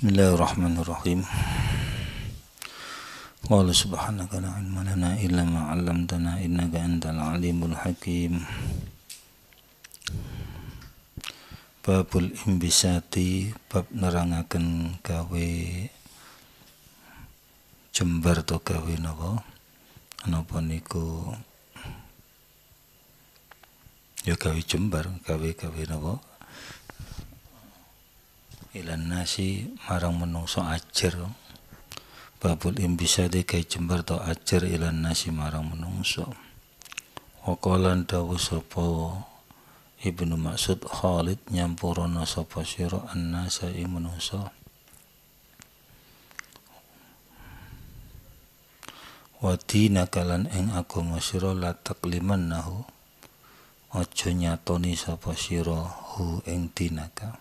بسم الله الرحمن الرحيم قال سبحانك لا علم لنا إلا ما علمتنا إنك أنت العليم الحكيم Babul Imbisati bab nerangaken gawe jembar to gawe napa napa niku ya gawe jembar gawe gawe napa ilan nasi marang menungso ajar babul bisa kai jembar to ajar ilan nasi marang menungso wakolan dawu sopo ibnu maksud Khalid nyampurono sopo siro an nasa menungso Wati nakalan eng agama sira la takliman nahu aja nyatoni sapa sira hu eng dinaka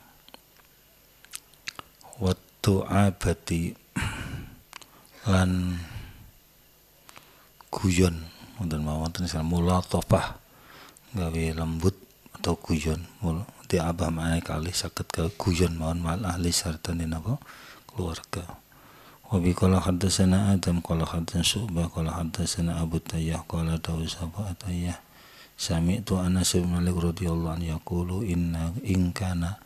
waktu abati lan guyon wonten mawon mula topah gawe lembut atau guyon mula di abah mae kali saged ke guyon mawon mal ahli sarta napa keluarga Wabi kala hadasana Adam kala hadasana Su'bah kala hadasana Abu Tayyah kala tahu sahabat Tayyah Sami itu anak bin Malik radhiyallahu anhu yaqulu inna ingkana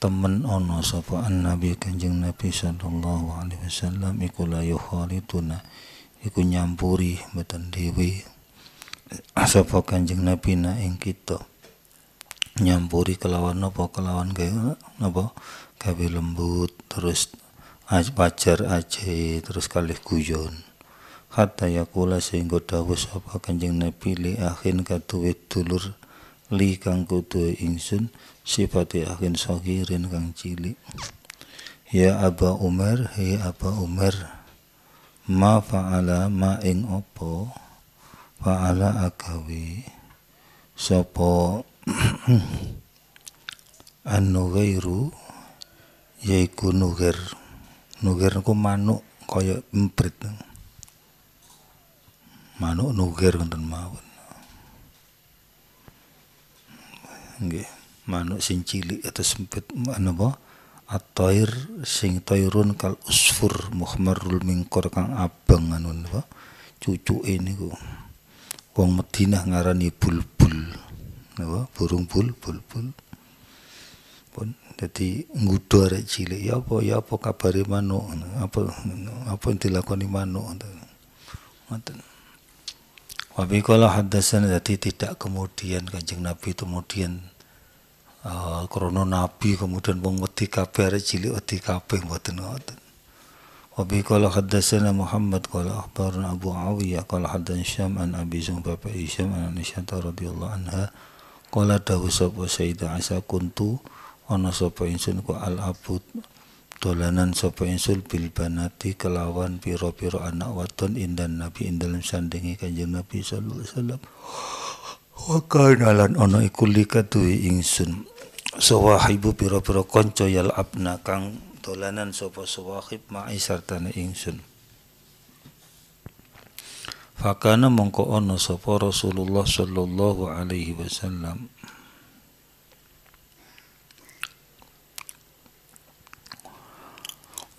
temen ono sapa nabi kanjeng nabi sallallahu alaihi wasallam iku la yukhalituna iku nyampuri mboten dewi sapa kanjeng nabi na ing kita nyampuri kelawan napa kelawan gawe napa gawe lembut terus wajar aja terus kalih guyon hatta yakula sehingga dawuh sapa kanjeng nabi li akhin kaduwe dulur li kang kudu ingsun sifati akhir sogirin kang cilik ya aba umar he aba umar ma fa'ala ma ing opo fa'ala agawe sopo an-nugairu yaiku nuger nuger ku manuk kaya emprit manuk nuger wonten mawon nggih manuk sing cilik atau sempit napa anu at atauir sing tairun kal usfur muhmarul mingkor kang abang anu napa anu cucuke niku wong Madinah ngarani bulbul napa anu burung bul bulbul pun jadi ngudo arek cilik ya apa ya apa kabare manuk apa apa yang dilakoni manuk ngoten Wabi kalau hadasan jadi tidak kemudian kanjeng Nabi kemudian Eh, krono nabi kemudian wong wedi kabeh arek cilik wedi kabeh mboten ngoten wa bi qala haddatsana Muhammad qala akhbarna Abu Awiyah qala haddatsana Syam an Abi Zubair fa Syam an Aisyah radhiyallahu anha qala dawu sapa Sayyidah Aisyah kuntu ana sapa insun ku al abud dolanan sapa insul bil banati kelawan piro-piro anak wadon indan nabi indalem sandingi kanjeng nabi sallallahu alaihi wasallam wa kana lan ana iku ingsun sawahibu pira-pira kanca yal abna kang dolanan sapa sawahib ma'i sartane ingsun Fakana mongko ana sapa Rasulullah sallallahu alaihi wasallam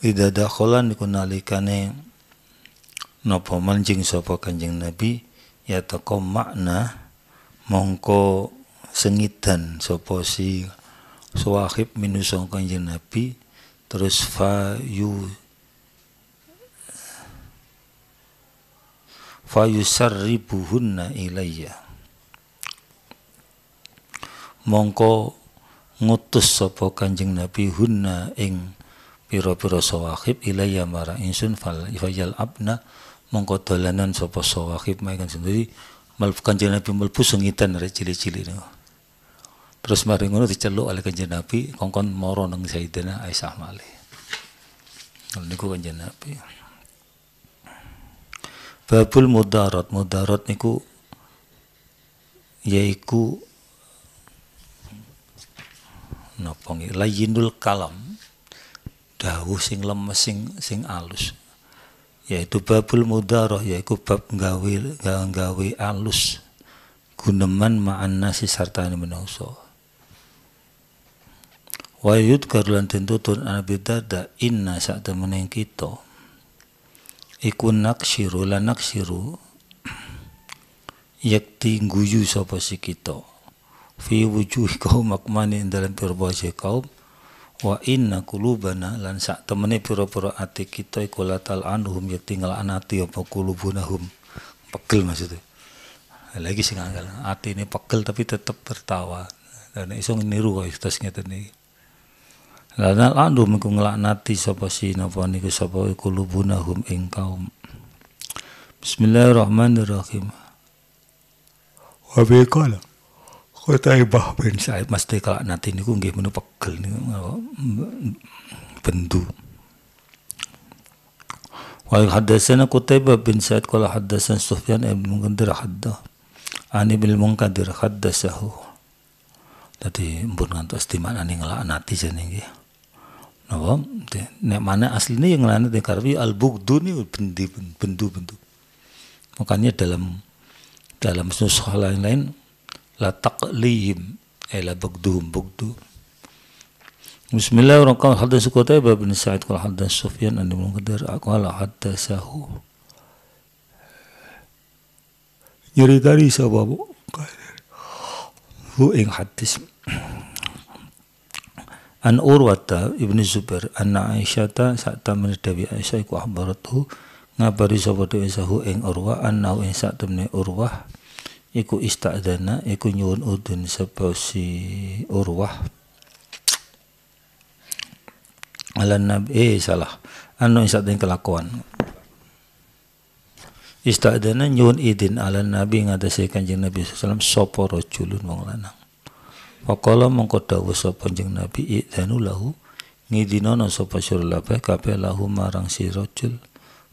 Ida dakholan dikunalikane nopo manjing sapa Kanjeng Nabi ya takom makna mongko sengitan sopo si suwahib minusong kanjeng Nabi terus fayu fayusarribuhunna ilayya mongko ngutus sopo kanjeng Nabi hunna ing piro-piro sawahib ilayya mara insun fal fayal abna mongko dolanan sopo sawahib makan sendiri kanjeng Nabi mlebu sengitan cilik-cilik Terus mari ngono diceluk oleh kanjeng Nabi kongkon moro nang Sayyidina Aisyah male. Kalau niku kanjeng Nabi. Babul mudarat, mudarat niku yaiku napa layinul kalam dawuh sing lemes sing sing alus yaitu babul mudaroh yaitu bab gawe gawe alus guneman ma'an nasi sarta menungso wa yudkar lan tentutun ana bidada inna sak temene kita iku naksiru lan naksiru yakti guyu sapa si kita fi wujuh kaum makmani dalam perbuatan kau wa inna kulubana lan sak temene pira-pira ati kita iku latal anhum yakti anati apa kulubunahum pegel maksudnya lagi sing angel ati ini pegel tapi tetap tertawa dan iso niru kok istasnya tadi Lana landum iku nglaknati sapa sinapa niku sapa kulubunahum ing kaum. Bismillahirrahmanirrahim. Wa bi qala Qutaibah bin Sa'id mesti kelaknati niku nggih menu pegel niku bendu. Wa hadatsana tiba bin Sa'id qala haddatsan Sufyan ibn Munkadir hadda. Ani bil Munkadir haddatsahu. Dadi mbun ngantos untuk mana ning nglaknati jenenge nggih. Napa? Oh, nek mana aslinya yang lain itu karbi al bukdu ini bentuk bendu bendu. Makanya dalam dalam susah lain-lain la taqlihim eh la orang bugdu. Bismillahirrahmanirrahim. Hadas Qutaibah bin Sa'id qala hadas Sufyan an Ibnu Qadir qala hadasahu. Nyeritani sapa Bu? Hu ing hadis. An Urwata Ibnu Zubair anna Aisyata sakta menedawi Aisyah iku akhbaratu ngabari sapa dewe sahu ing Urwah anna ing saktemene Urwah iku istadana iku nyuwun udun sapa si Urwah ala nabi eh salah anu ing saktemene kelakuan istadana nyuwun idin ala nabi ngatasi kanjeng Nabi sallallahu alaihi wasallam sapa rajulun wong lanang Pakola mongko dawuh sapa Nabi idzanu lahu ngidinono sapa sira labeh kabeh lahu marang si rajul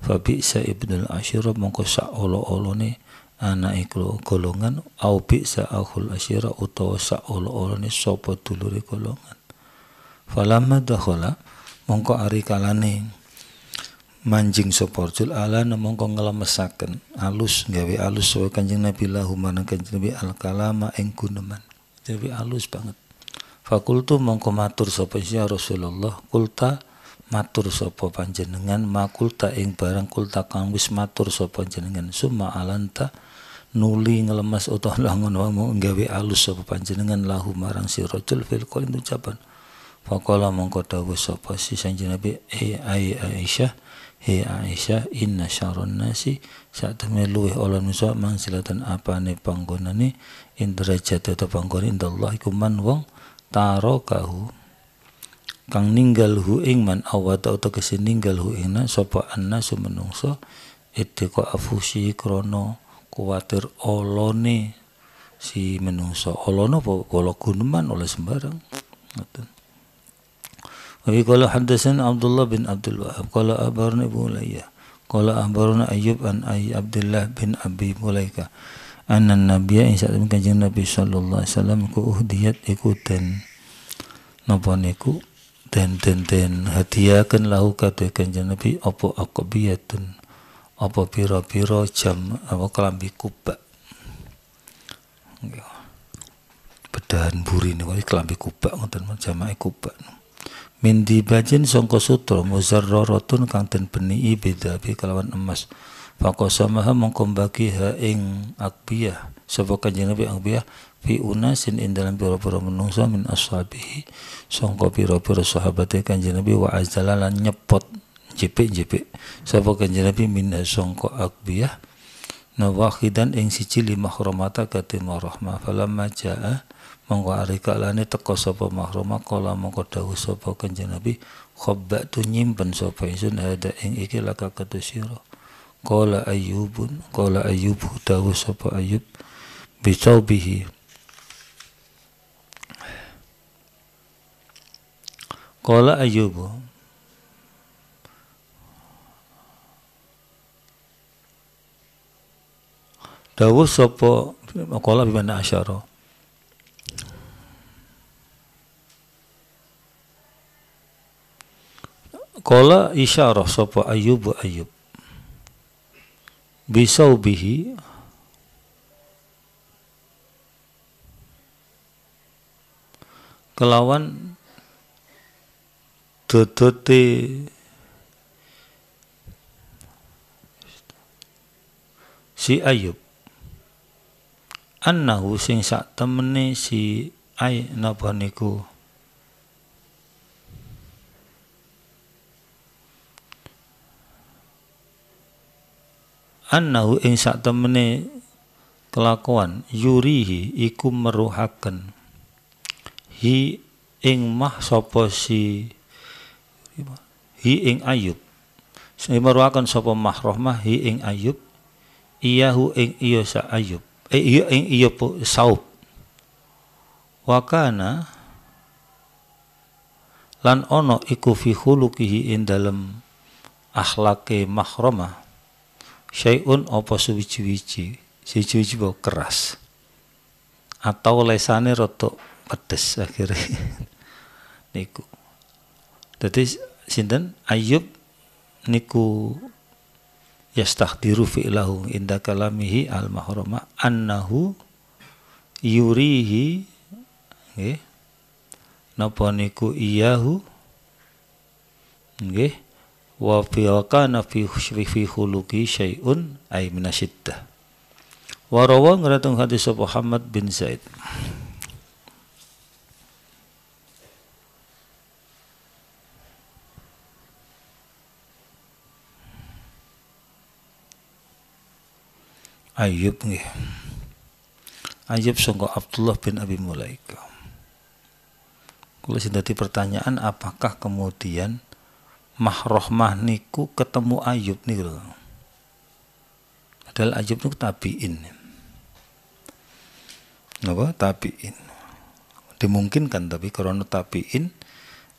fa bi'sa ibnul asyira mongko saolo olo-olone anak iklo golongan au bi'sa akhul asyira utawa saolo olo-olone sapa dulure golongan falamma dakhala mongko ari kalane manjing soporjul ala nemongko ngelemesaken alus gawe alus sesuai kanjeng Nabi lahu marang kanjeng Nabi al kalama ing guneman jadi halus banget fakultu mongko matur sapa ya Rasulullah kulta matur sapa panjenengan makulta ing barang kulta kang wis matur sapa panjenengan summa alanta nuli ngelemas utawa langon, wamu nggawe alus sapa panjenengan lahu marang si rajul fil qaul ucapan faqala mongko dawuh sapa si sanjeng Nabi eh, ai Aisyah Hei Aisyah, inna syarun nasi Sa'atami luwih Allah nusa Mangsilatan apa ne panggona ne Indrajat atau panggona allah ikuman wong taro kahu Kang ninggal hu ing man awat atau kesi ninggal hu ingna sopo anna sumenungso ko afusi krono Kuatir olone Si menungso Olono pokok guneman oleh sembarang Nabi kala hadasan Abdullah bin Abdul Wahab, kala abarna Ibnu Ulayya, kala abarna Ayyub an Ay Abdullah bin Abi Mulaika. Anna Nabiya insya Allah kanjeng Nabi sallallahu alaihi wasallam ku uhdiyat ikutan. Napa niku den den den hadiahkan lahu kata kanjeng Nabi apa akobiyatun apa piro-piro jam apa kelambi kubak. Bedahan buri ini kelambi kubak ngoten jamae kubak bajin songko sutra muzarraratun kang den benii bi kelawan emas. Fakosamaha mongko bagi ha ing akbiyah. Sapa kanjeng Nabi akbiyah fi unasin ing dalam pira-pira menungsa min ashabihi songko pira-pira sahabate kanjeng Nabi wa azala nyepot jepik-jepik. Sapa kanjeng Nabi min songko akbiyah. Nawahidan ing sici lima hormata katima rahmah falamma jaa mongko arikalane teko sapa mahroma kala mongko dawuh sapa kanjeng Nabi tu nyimpen sapa ingsun ada ing iki laka katusira kala ayyubun kala ayyub dawuh sapa ayyub bihi kala ayubu dawuh sapa kala bimana asyara Kola isyarah sopo ayubu ayub Bisau bihi kelawan dodote si Ayub annahu sing sak temene si ay napa niku annahu ing sak temene kelakuan yurihi iku meruhaken hi ing mah sapa si hi ing ayub sing meruhaken sapa mah rahmah hi ing ayub iyahu ing iya sa ayub eh iya ing iya saub wakana lan ono iku fi khuluqihi ing dalem akhlake mahramah syai'un apa suwiji-wiji siji-wiji keras atau lesane rotok pedes akhirnya niku jadi sinten Ayub niku yastahdiru fi'lahu inda kalamihi al mahrama annahu yurihi nggih napa niku iyahu nggih wa fi kana fi fi khuluqi syai'un ay minasyidddah wa rawa ngrateng hadis Muhammad bin Zaid Ayub nih. Ayub sangka Abdullah bin Abi Mulaika. Kalau dadi pertanyaan apakah kemudian mahrohmah niku ketemu Ayub nih lo, padahal Ayub niku tabiin apa tabiin dimungkinkan tapi karena tabiin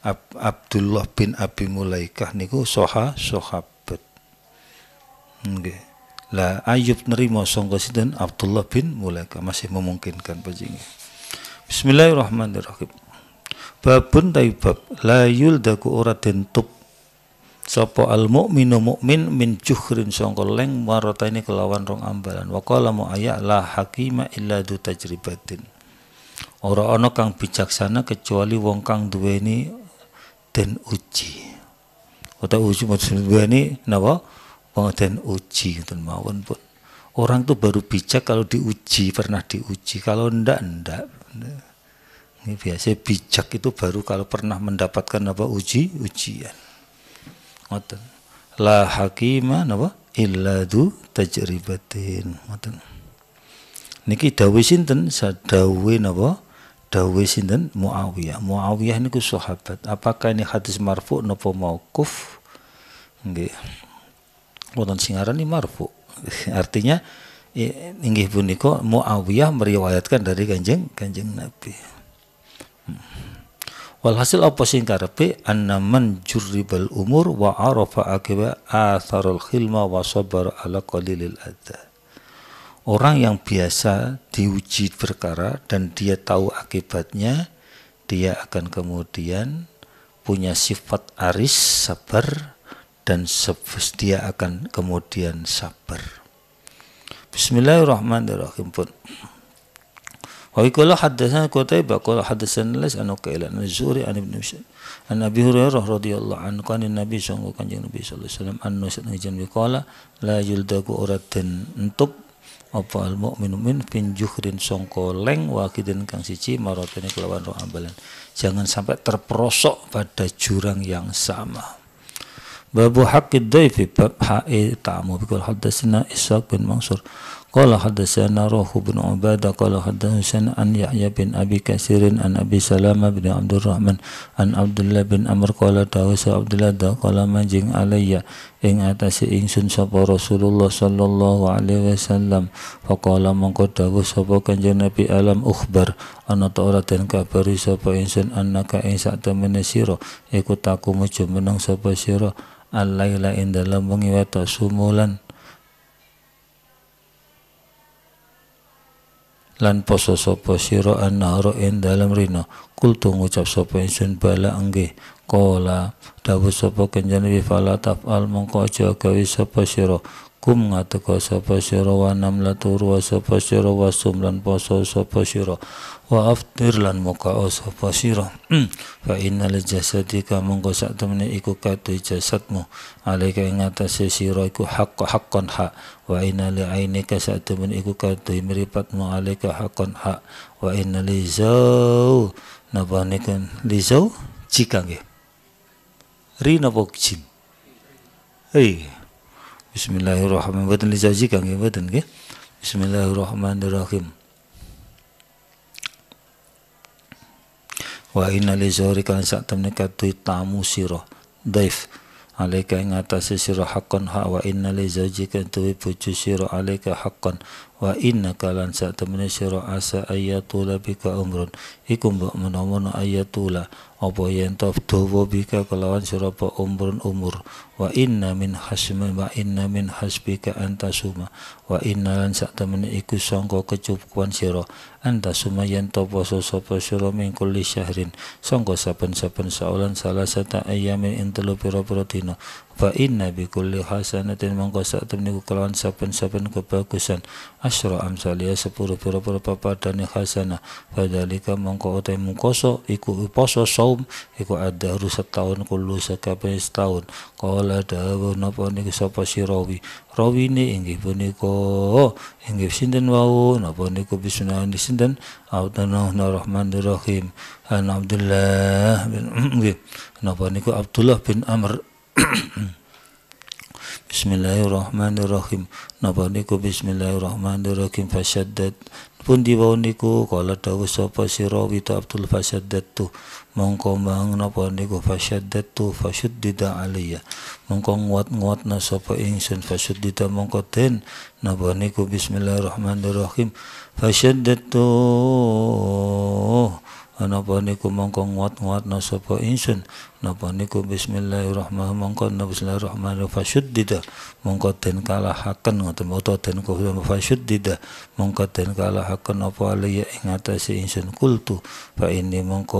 Ab Abdullah bin Abi Mulaikah niku soha sohabat nggih lah Ayub nerima sangka sinten Abdullah bin Mulaikah masih memungkinkan bajingan Bismillahirrahmanirrahim Babun taibab la yuldaku ora den tup sapa al mukminu mukmin min cukrin sangka leng ini kelawan rong ambalan Wakola mu ayak la hakima illa du tajribatin ora ana kang bijaksana kecuali wong kang duweni den uji kata uji maksud duweni napa den uji ngoten mawon pun orang tuh baru bijak kalau diuji pernah diuji kalau ndak ndak ini biasa bijak itu baru kalau pernah mendapatkan apa uji ujian ngoten la hakima napa illa du tajribatin ngoten niki dawuh sinten Sadawuh napa dawuh sinten Muawiyah Muawiyah niku sahabat apakah ini hadis marfu napa mauquf nggih wonten sing aran marfu artinya inggih punika Muawiyah meriwayatkan dari Kanjeng Kanjeng Nabi hmm. Walhasil apa sing karepe anna man jurribal umur wa arafa akiba atharul khilma wa sabar ala qalilil adha. Orang yang biasa diuji perkara dan dia tahu akibatnya, dia akan kemudian punya sifat aris, sabar, dan dia akan kemudian sabar. Bismillahirrahmanirrahim pun. Wa qala haddatsana Qutaibah qala kalau hadisnya nulis, anu kailan, Zuhri an Ibnu Shihab an Abi Hurairah radhiyallahu anhu kan Nabi sungguh kanjeng Nabi sallallahu alaihi wasallam an Nusan ngijen qala la yuldaku uratin untuk apa almu mukmin min bin juhrin songko leng wakidin kang siji marotene kelawan roh ambalan jangan sampai terperosok pada jurang yang sama babu haqqid daifi bab hae tamu bikul hadisnya Ishaq bin Mansur Qala hadatsana Ruh bin Ubadah qala hadatsana an Yahya bin Abi Katsirin an Abi Salama bin Abdurrahman an Abdullah bin Amr qala tawasa Abdullah da qala manjing alayya ing atase ingsun sapa Rasulullah sallallahu alaihi wasallam faqala mangko dawuh sapa kanjeng Nabi alam ukhbar ana ta ora den kabari sapa ingsun annaka ing sak temene sira iku taku mujo menang sapa sira alaila ing dalem wengi wetu sumulan lan poso sapa sira annahara en dalam rino kultu ngucap sopo ingsun bala angge kola dawuh sopo kenjani wi fala al mongko aja gawe sopo siro kum ngateka sapa sira wa namlatu wa sapa sira wa lan poso sapa sira wa aftir lan muka sapa sira hmm. fa innal jasadika mungko sak temene iku kate jasadmu Alika ing atase sira iku hak hakkon ha wa innal li ainika sak temene iku kate mripatmu alika hakon hak wa innal zau napa niku lizau zau ri napa hei Bismillahirrahmanirrahim. Boten Bismillahirrahmanirrahim. Wa inna li zahrikan sak temne katui tamu sira. Daif alaika ing atase sira haqqan ha wa inna li zawjika tuwi bojo sira alaika haqqan wa inna kalan sa temene sira asa ayatula bika umrun iku mbok menawa ayatula apa yen dawa bika kelawan sira apa umrun umur wa inna min hasmi wa inna min hasbika antasuma wa inna lan sak temene iku sangka kecukupan sira suma yen to poso sapa sira mingkul syahrin sangka saben-saben saulan salah sata ayamin intelu pira-pira dina fa inna bi kulli hasanatin mangka sak temene kelawan saben-saben kebagusan asra amsalia sepuluh pira-pira papadane hasanah fadzalika mongko otai mungkoso iku poso saum iku adharu setahun kulo sakabeh setahun kala ada napa niku sapa sirawi rawine inggih punika inggih sinten wau napa niku bisunani sinten Bismillahirrahmanirrahim an Abdullah bin napa niku Abdullah bin Amr Bismillahirrahmanirrahim. Napa niku bismillahirrahmanirrahim fasyaddat. Pun bawah niku kala tahu sapa sira wita Abdul tu. Mongko mang napa niku tu fasyaddida alayya. Mongko nguat na sapa ingsun fasyaddida mongko den napa niku bismillahirrahmanirrahim Oh napa niku mongko nguat nguat sapa insun napa niku bismillahirrahmanirrahim mongko bismillahirrahmanirrahim fasyaddida mongko den kalahaken ngoten utawa den kulo fasyaddida mongko den kalahaken apa aliya ing atase insun kultu fa ini mongko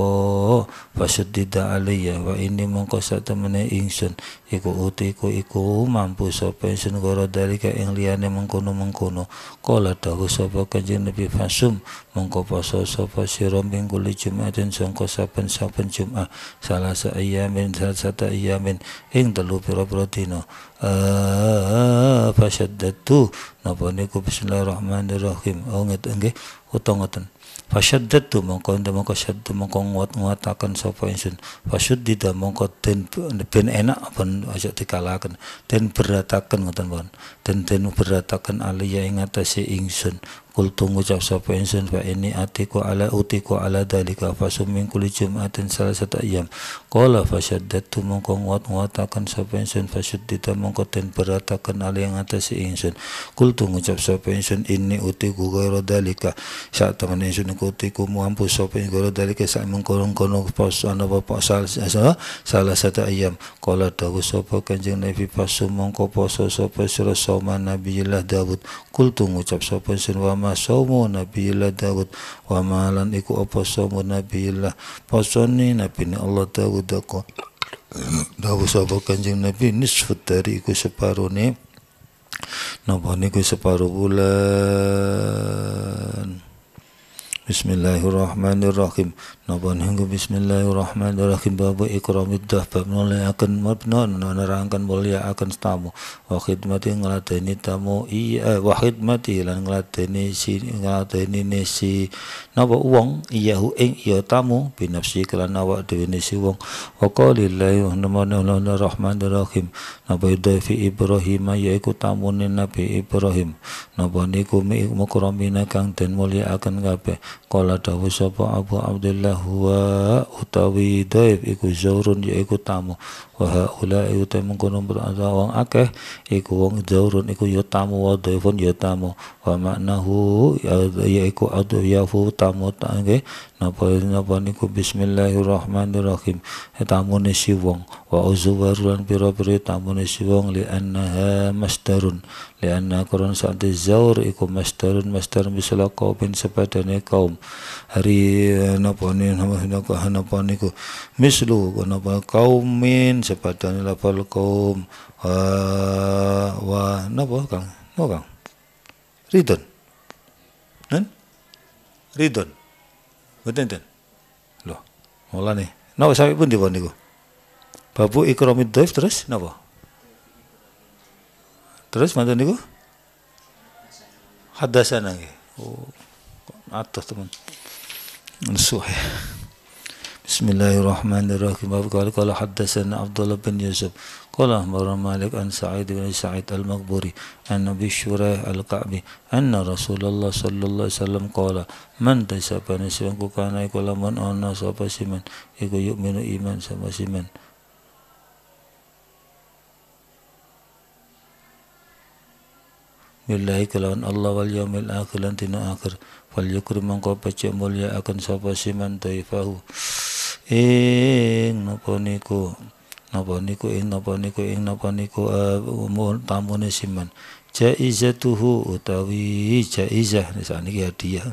fasyaddida aliya wa ini mongko satemene insun iku utiku iku mampu sapa insun gara dalika ing liyane mengkono-mengkono kala dawuh sapa kanjeng Nabi fasum mongko poso sapa sira ing kuli Jumatin sangka saben-saben Jumat salah ayamin salasata ayamin ing telu pira-pira dina apa syaddatu napa niku bismillahirrahmanirrahim oh ngeten nggih utawa ngoten fasyaddatu mongko ndak mongko syaddu mongko nguat-nguataken sapa insun fasyaddida mongko den ben enak ben aja dikalaken ten beratakan ngoten pun den den beratakan aliya ing atase ingsun Kultu ngucap sapa insun fa ini atiku ala utiku ala dalika fasum min kulli jum'atin salasata ayyam Kala Qala datu mongko nguat akan sapa ingsun fasyaddita mongko den berataken ali yang atas ingsun. Kul tu ngucap sapa ini uti ku gara dalika. teman temen ingsun iku ku muampu sapa gara dalika saat mengkorong kono pas ana bapa salah satu ayam. Kala dawuh sapa Kanjeng Nabi pasu mongko poso sapa surah soma Nabiillah Daud. Kul tu ngucap sapa wama wa ma saumu Nabiillah Daud wa malan iku apa somu nabiillah pasone nabi Allah Dawud dako dawuh sapa kanjeng nabi nisfut dari iku separone napa niku separuh bulan Bismillahirrahmanirrahim. Napa nenggo Bismillahirrahmanirrahim. Babu ikramid dahbab muliakan mabnon nerangkan mulia akan tamu. Wa khidmati ngelateni tamu iya eh, wa khidmati lan ngelateni si ngeladeni nesi napa Iya. Hu ing iya tamu binafsi kelan awak dhewe nesi wong. Wa qalillahi rahmanirrahim. Napa fi Ibrahim ya iku tamu Nabi Ibrahim. Napa niku mukramina kang den akan kabeh. Kala dawu sapa Abu Abdullah wa utawi dhaif iku zaurun ikut tamu wa itu yuta kono berada wong akeh iku wong zaurun iku ya tamu wa devon ya tamu wa maknahu ya, ya iku adu ya fu tamu tangge napa napa niku bismillahirrahmanirrahim ya tamu ne si wong wa uzuwarulan pira-pira tamu ne si wong li annaha masdarun li anna qur'an sa'at zaur iku masdarun masdar misal qaubin sepadane kaum hari napa niku napa niku mislu napa min sepatan lafal kaum wa wa napa kang napa kang ridon nen ridon betul ten loh mola nih napa sampai pun dipon niku babu ikramid dhaif terus napa terus mantan niku hadasan nggih oh atas teman Suhe. Bismillahirrahmanirrahim. Qala qala haddatsana Abdullah bin Yusuf. Qala akhbarana Malik an Sa'id bin Sa'id al maghburi an Nabi Shuraih al-Ka'bi anna Rasulullah sallallahu alaihi wasallam qala man tasaba nisyan ku kana iku lamun ana sapa siman iku yu'minu iman sapa siman. billahi kalau Allah wal yaumil akhir lan akhir fal yukrim mangko pecik mulya akan sapa siman taifahu ing napa niku napa niku ing napa niku ing napa niku eh, umur tamune siman jaizatuhu utawi jaizah niki hadiah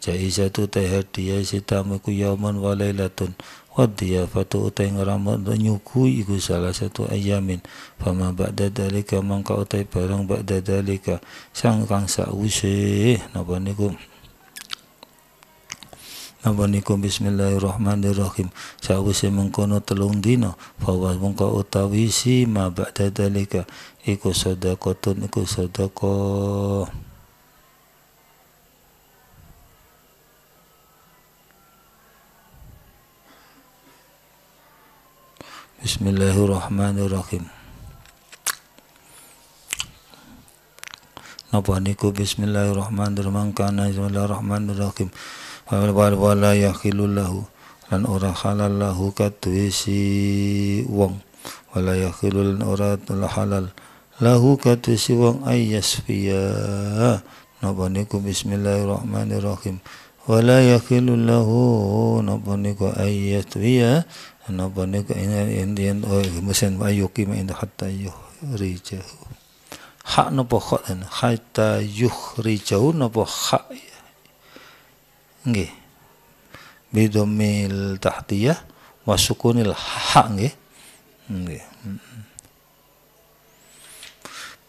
jaizatu teh hadiah sitamuku yaman wa lailatun fatu utai ngeramat nyukui iku salah satu ayamin fama ba'da dalika mangka utai barang ba'da dalika sangkang kang napa niku Nabaniku bismillahirrahmanirrahim Sawisi mengkono telung dino. Fawas mengko utawi si ma ba'da dalika iku tun iku sodako Bismillahirrahmanirrahim. Napa bismillahirrahmanirrahim kana bismillahirrahmanirrahim wala yakhilu lahu lan ora halal lahu kaduwe si wong wala yakhilu lan ora halal lahu kaduwe si wong ayyasfiya napa niku bismillahirrahmanirrahim wala yakhilu lahu napa niku fiya napa niku in in oh iya, musen ayuki ma inda hatta yuhrijahu hak nopo khot hatta yuhrijahu nopo hak iya nggih bidomil tahtiyah wa sukunil ha nggih nggih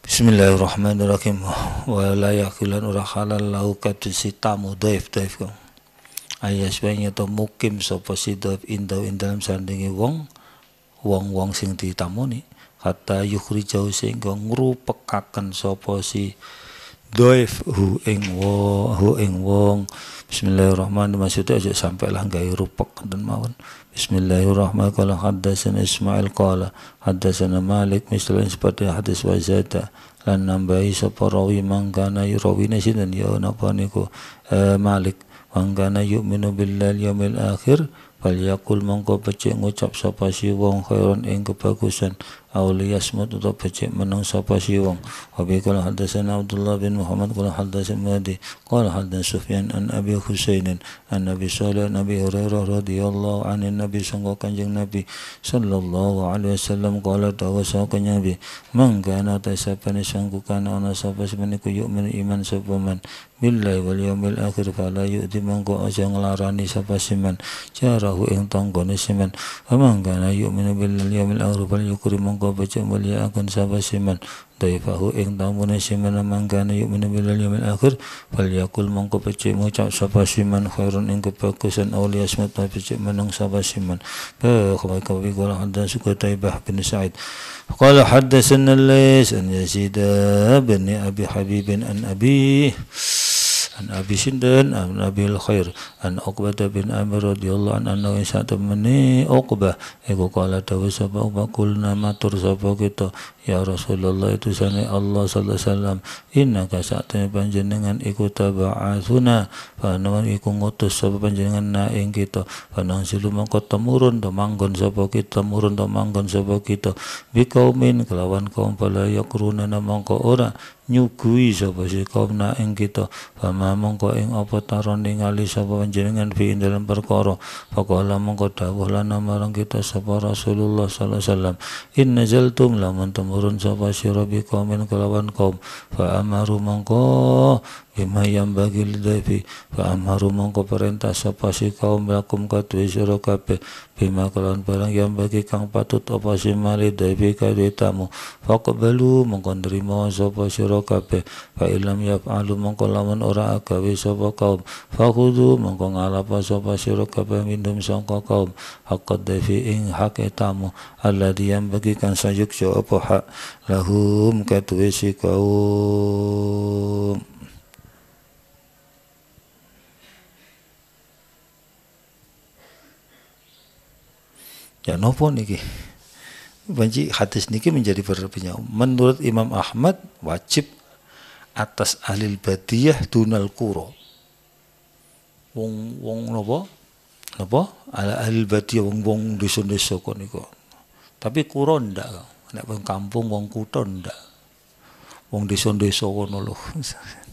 Bismillahirrahmanirrahim wa la yaqilan ora halal lahu kadu sitamu daif daif kum. ayas banyak to mukim sapa si inda indau indalam sandingi wong wong wong sing ditamoni kata yukri jauh sehingga ngrupekaken sapa si doif hu ing wong hu ing wong bismillahirrahmanirrahim maksudnya aja sampailah gawe rupek dan mawon bismillahirrahmanirrahim qala haddatsana ismail qala haddatsana malik misalnya seperti hadis wa zata lan nambahi sapa rawi mangkana yurawine sinten ya napa niku eh, malik mangkana yu'minu billahi yaumil akhir fal yaqul mongko becik ngucap sapa si wong khairan ing kebagusan Aulia semut atau pecik menang sapa siwang Abi kalau hadasana Abdullah bin Muhammad kalau hadasan Mahdi kalau hadas Sufyan an Abi Husainin an Nabi Salih Nabi Hurairah radhiyallahu anhu Nabi sangka kanjeng Nabi sallallahu alaihi wasallam tahu sah sangka Nabi mangkana ta sapa ni sangku kana ana sapa mana kuyuk min iman sapa man billahi wal yaumil akhir fala yu'ti mangko aja nglarani sapa siman Carahu ing tanggane siman mangkana yuk min billahi yaumil akhir fala yukrim mongko baca mulia akan sapa siman daifahu ing tamune siman mangkane yuk menabilal yaumil akhir fal yakul mongko baca mucap sapa siman khairun ing kebagusan aulia smut baca menung sapa siman ba khabaka bi qala hadan suka taibah bin sa'id qala hadatsana lais an yazid bin abi habibin an abi an Abi Sindan an Abi Khair an Uqbah bin Amir radhiyallahu anhu anna satu meni Uqbah iku kala dawuh sapa Uqbah kulna matur sapa kita ya Rasulullah itu sane Allah sallallahu alaihi wasallam innaka satene panjenengan iku taba'atsuna panon iku ngutus sapa panjenengan na ing kita panon silu mongko temurun to manggon sapa kita murun to manggon sapa kita bikaumin kelawan kaum palayak runana mongko ora nyugui sapa si kauna ing kita fama mongko ing apa taron ningali sapa panjenengan fi ing dalam perkara faqala mongko dawuh lan marang kita sapa Rasulullah sallallahu alaihi wasallam in nazaltum lamun sih sapa sira bi kaumin kelawan kaum fa amaru mongko Ima yang bagi lidafi Fa amharu mongko perintah Sapa si kaum lakum katwe siro kape Bima kelawan barang yang bagi kang patut Apa si mali daifi kadwe tamu Fakbalu mongko nerima Sapa siro kape Fa ilam alu mongko lamun ora akawi Sapa kaum Fakudu mongko ngalapa Sapa siro kape minum sangka kaum Hakat ing hak etamu Allah yang bagi kang sayuk Apa hak lahum katwe si kaum ya nopo niki benci hadis niki menjadi berbeda menurut Imam Ahmad wajib atas alil badiyah dunal kuro wong wong nopo nopo ala alil badiyah wong wong dusun-dusun kok niko tapi kuro ndak nek wong kampung wong kuto ndak wong dusun dusun kono lho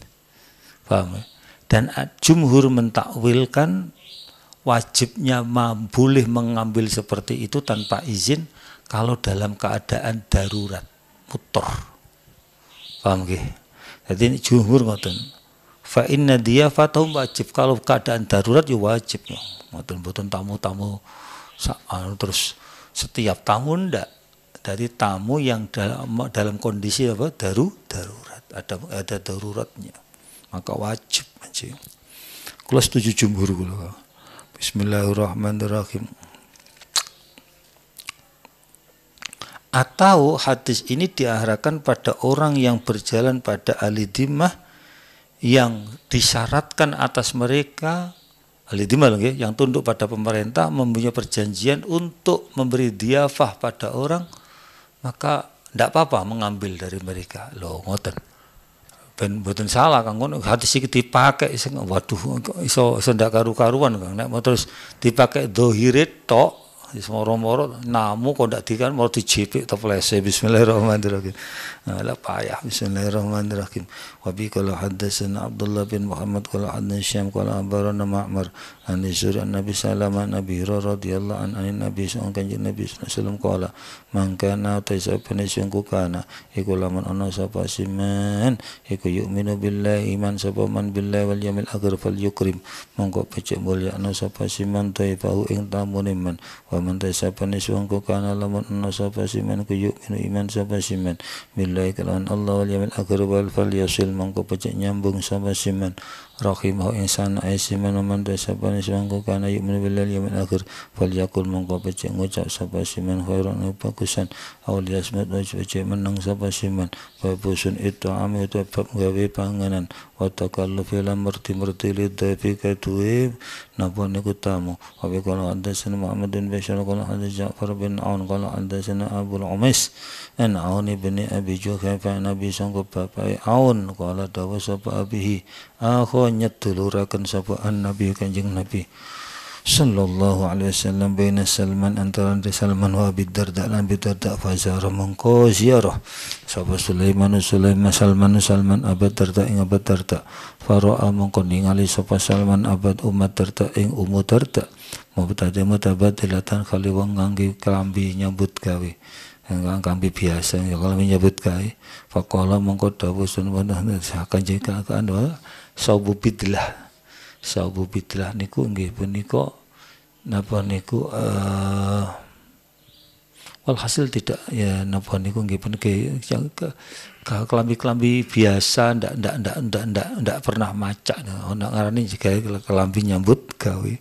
paham ya? dan jumhur mentakwilkan wajibnya boleh mengambil seperti itu tanpa izin kalau dalam keadaan darurat mutor paham gak? jadi ini jumhur ngotot fa inna dia fatum wajib kalau keadaan darurat ya wajib ya, ngotot boten tamu-tamu anu, terus setiap tahun, ndak dari tamu yang dalam, dalam kondisi apa daru darurat ada ada daruratnya maka wajib aja kalau tujuh jumhur kalau Bismillahirrahmanirrahim. Atau hadis ini diarahkan pada orang yang berjalan pada alidimah yang disyaratkan atas mereka alidimah lagi yang tunduk pada pemerintah mempunyai perjanjian untuk memberi diafah pada orang maka tidak apa-apa mengambil dari mereka. Loh, ngoten ben mboten salah kang ngono hadis iki dipakai iseng waduh iso iso ndak karu-karuan kang nek mau terus dipakai dhahire tok wis moro-moro namu kok ndak dikan mau dijepit teplese bismillahirrahmanirrahim. Nah, lah payah bismillahirrahmanirrahim. Wabi kala hadasan Abdullah bin Muhammad kala hadasan Syam kala ambaran nama Amr Ani suri an Nabi Salam an Nabi Hira radiyallahu an Ani Nabi Sallam kanji Nabi Sallam kala Mangkana atai sabani sungku kana Iku laman anna sabah siman Iku yu'minu iman sabah man billahi wal agar fal yukrim Mangkau pecik mulia anna sabah siman taifahu ing tamun iman Wa man tai sabani sungku kana laman anna sabah siman Iku yu'minu iman sabah siman Billahi kalahan Allah wal yamil agar wal fal yasil mongko pecah nyambung sama siman rahimahu insan aisman man desa siman ku kana yu'minu billahi yawmil akhir falyakul mongko becik ngucap sapa siman khairan bagusan aw liyasmut becik menang sapa siman pusun itu ame itu bab gawe panganan wa takallufi lan merti-merti lidhafi kaduwe napa niku tamu wa bi qala hadatsana Muhammad bin Bashar qala hadatsana Ja'far bin Aun qala hadatsana Abu al-Umais an Aun bin Abi Juhayfa nabi sangko bapak Aun qala dawa sapa abihi akhir nyet duluraken sapa annabi kanjeng nabi sallallahu alaihi wasallam baina Salman antara Salman wa Abi Darda lan Abi Darda fazara mongko ziarah sapa Sulaiman Sulaiman Salman Salman abad Darda ing abad Darda faraa mongko ningali sapa Salman abad umat Darda ing umu Darda mubtadi mutabatilatan kali wong ngangge klambi nyambut gawe engkang kami biasa ya kalau menyebut gawe faqala mongko dawuh sun wa kanjeng kakanda saubu bidlah saubu bidlah niku nggih punika napa niku uh, walhasil tidak ya napa niku nggih punika kelambi-kelambi biasa ndak ndak ndak ndak ndak ndak pernah macak ana ngarani jika kelambi nyambut gawe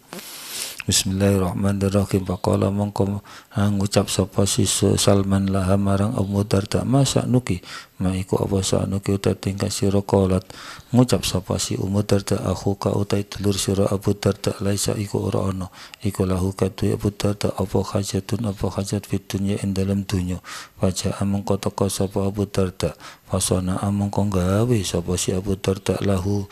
Bismillahirrahmanirrahim. Pakola mongko ngucap sapa sisu Salman lah marang Abu Darda masa nuki maiku apa sa'anuki uta tingkat siro kolat ngucap sapa si umu Darda aku ka utai telur siro Abu Darda laisa iku ora ana iku lahu kadhe Abu Darda apa kajatun apa hajat fid dunya ing dalem dunya wajah amung kotoko sapa Abu Darda pasona amung konggawi, gawe sapa si Abu Darda lahu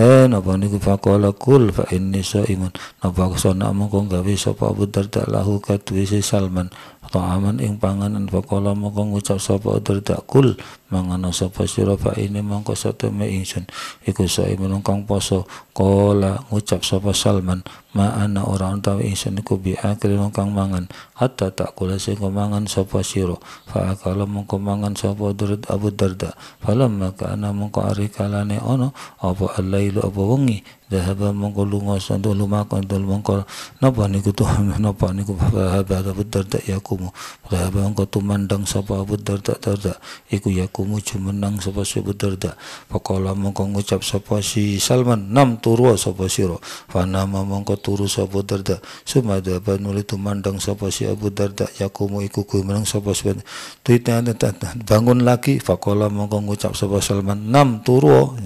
eh napa niku fakola kul fa inni shaimun napa sana amung konggawi, gawe sapa Abu Darda lahu katui si Salman ta'aman ing panganan faqala moko ngucap sapa dardak kul mangano sapa sira fa ini mongko sateme ingsun iku sae menungkang poso kala ngucap sapa Salman ma ana ora utawi ingsun iku bi akil kang mangan hatta tak kula sing mangan sapa sira fa akala mungko mangan sapa durud Abu Darda falam maka ana mungko ari kalane ono apa alailu apa wengi dahaba mungko lunga sando lumakon dul mungko napa niku tuhan napa niku dahaba Abu Darda yakumu dahaba mungko mandang sapa Abu Darda Darda iku yakumu jumenang sapa Abu Darda pokola mungko ngucap sapa si Salman nam turu sapa sira fa nama mungko turu sapa Darda sumada banuli tumandang sapa si Abu Darda yakumu iku kui menang sapa Salman bangun lagi fakola mongko ngucap sapa Salman nam turu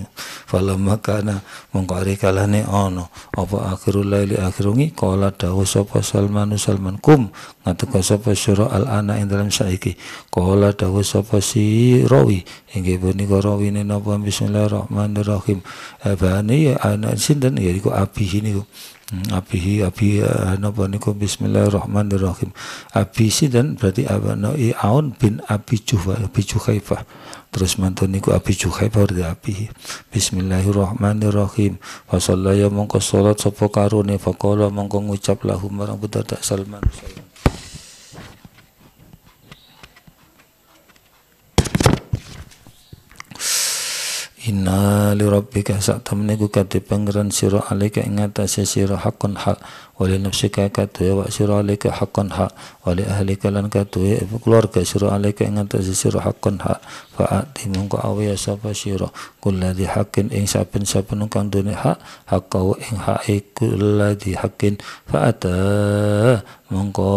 fala makana mongko ari kalane ono apa akhirul laili akhirungi kola dawu sapa Salman Salman kum Ngatukah sapa syuro al ana ing dalam saiki kola dawu sapa si rawi inggih punika rawine napa bismillahirrahmanirrahim abani ya, anak sinten ya iku abi ini. Hmm, abihi abi eh, napa niku bismillahirrahmanirrahim abisi dan berarti apa no aun bin abi juhwa abi juhaifah terus mantun niku abi juhaifah berarti abihi bismillahirrahmanirrahim wa sallaya mongko salat sapa karone faqala mongko ngucap lahum marang budak salman sallallahu Inna li rabbika sak temne ku kate pangeran sira alika ing atase sira hakun hak walinafsika katuwe wa sira alaika haqqan hak wali ahlika lan katuwe keluarga sira alaika engan atase sira haqqan hak fa'ati mongko ya sapa sira kulladhi haqqin ing saben-saben kang dene hak haqqahu ing hak iku ladhi haqqin fa'ata mongko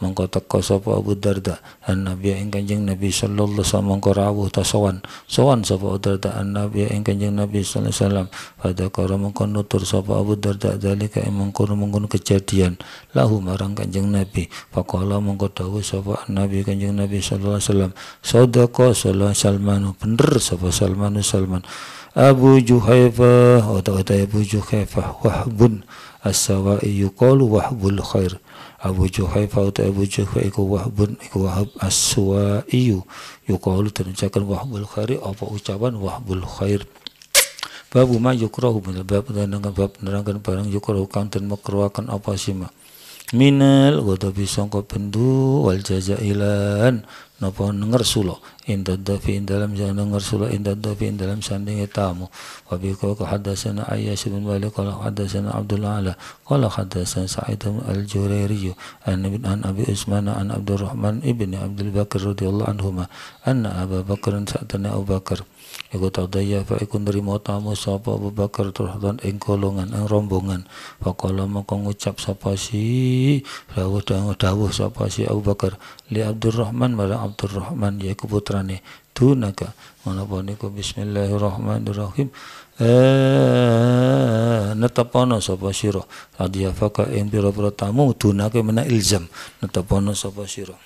mongko teko sapa Abu Darda an Nabi ing Kanjeng Nabi sallallahu alaihi wasallam rawuh ta sowan sowan sapa Abu Darda an Nabi ing Kanjeng Nabi sallallahu alaihi wasallam pada karo nutur sapa Abu Darda dalika emang kono mengkono kejadian lahu marang kanjeng Nabi fakola mongko dawuh sapa Nabi kanjeng Nabi sallallahu alaihi wasallam sadaqa sallallahu salmanu bener sapa salmanu salman Abu Juhaifah atau kata Abu Juhaifah wahbun as-sawa'i yuqalu wahbul khair Abu Juhaifa atau Abu Juhaifa iku wahbun iku wahab as-suwaiyu yuqalu dan ucapan wahbul khair apa ucapan wahbul khair Babu ma yukroh bener bab nerangkan bab nerangkan barang yukroh kang dan makruhaken apa sima. Minal ghadabi songko pendu wal jazailan napa ngersula inda dafi dalam jangan ngersula inda dafi dalam sandingi tamu kau bi ka hadatsana ayyash bin malik qala abdullah ala sa'id al jurairi an bin an abi usman an abdurrahman ibni abdul bakr radhiyallahu anhuma anna abu bakr sa'atana abu bakr Iku tadaya fa iku nerima tamu sapa Abu Bakar turhadan ing kolongan ing rombongan. Faqala mongko ngucap sapa si dawuh dawuh sapa si Abu Bakar li Abdurrahman marang Abdurrahman iku putrane dunaka. Menapa niku bismillahirrahmanirrahim. Eh netepana sapa sira. Adiyafaka ing pira-pira tamu dunake mena ilzam. Netepana sapa sira.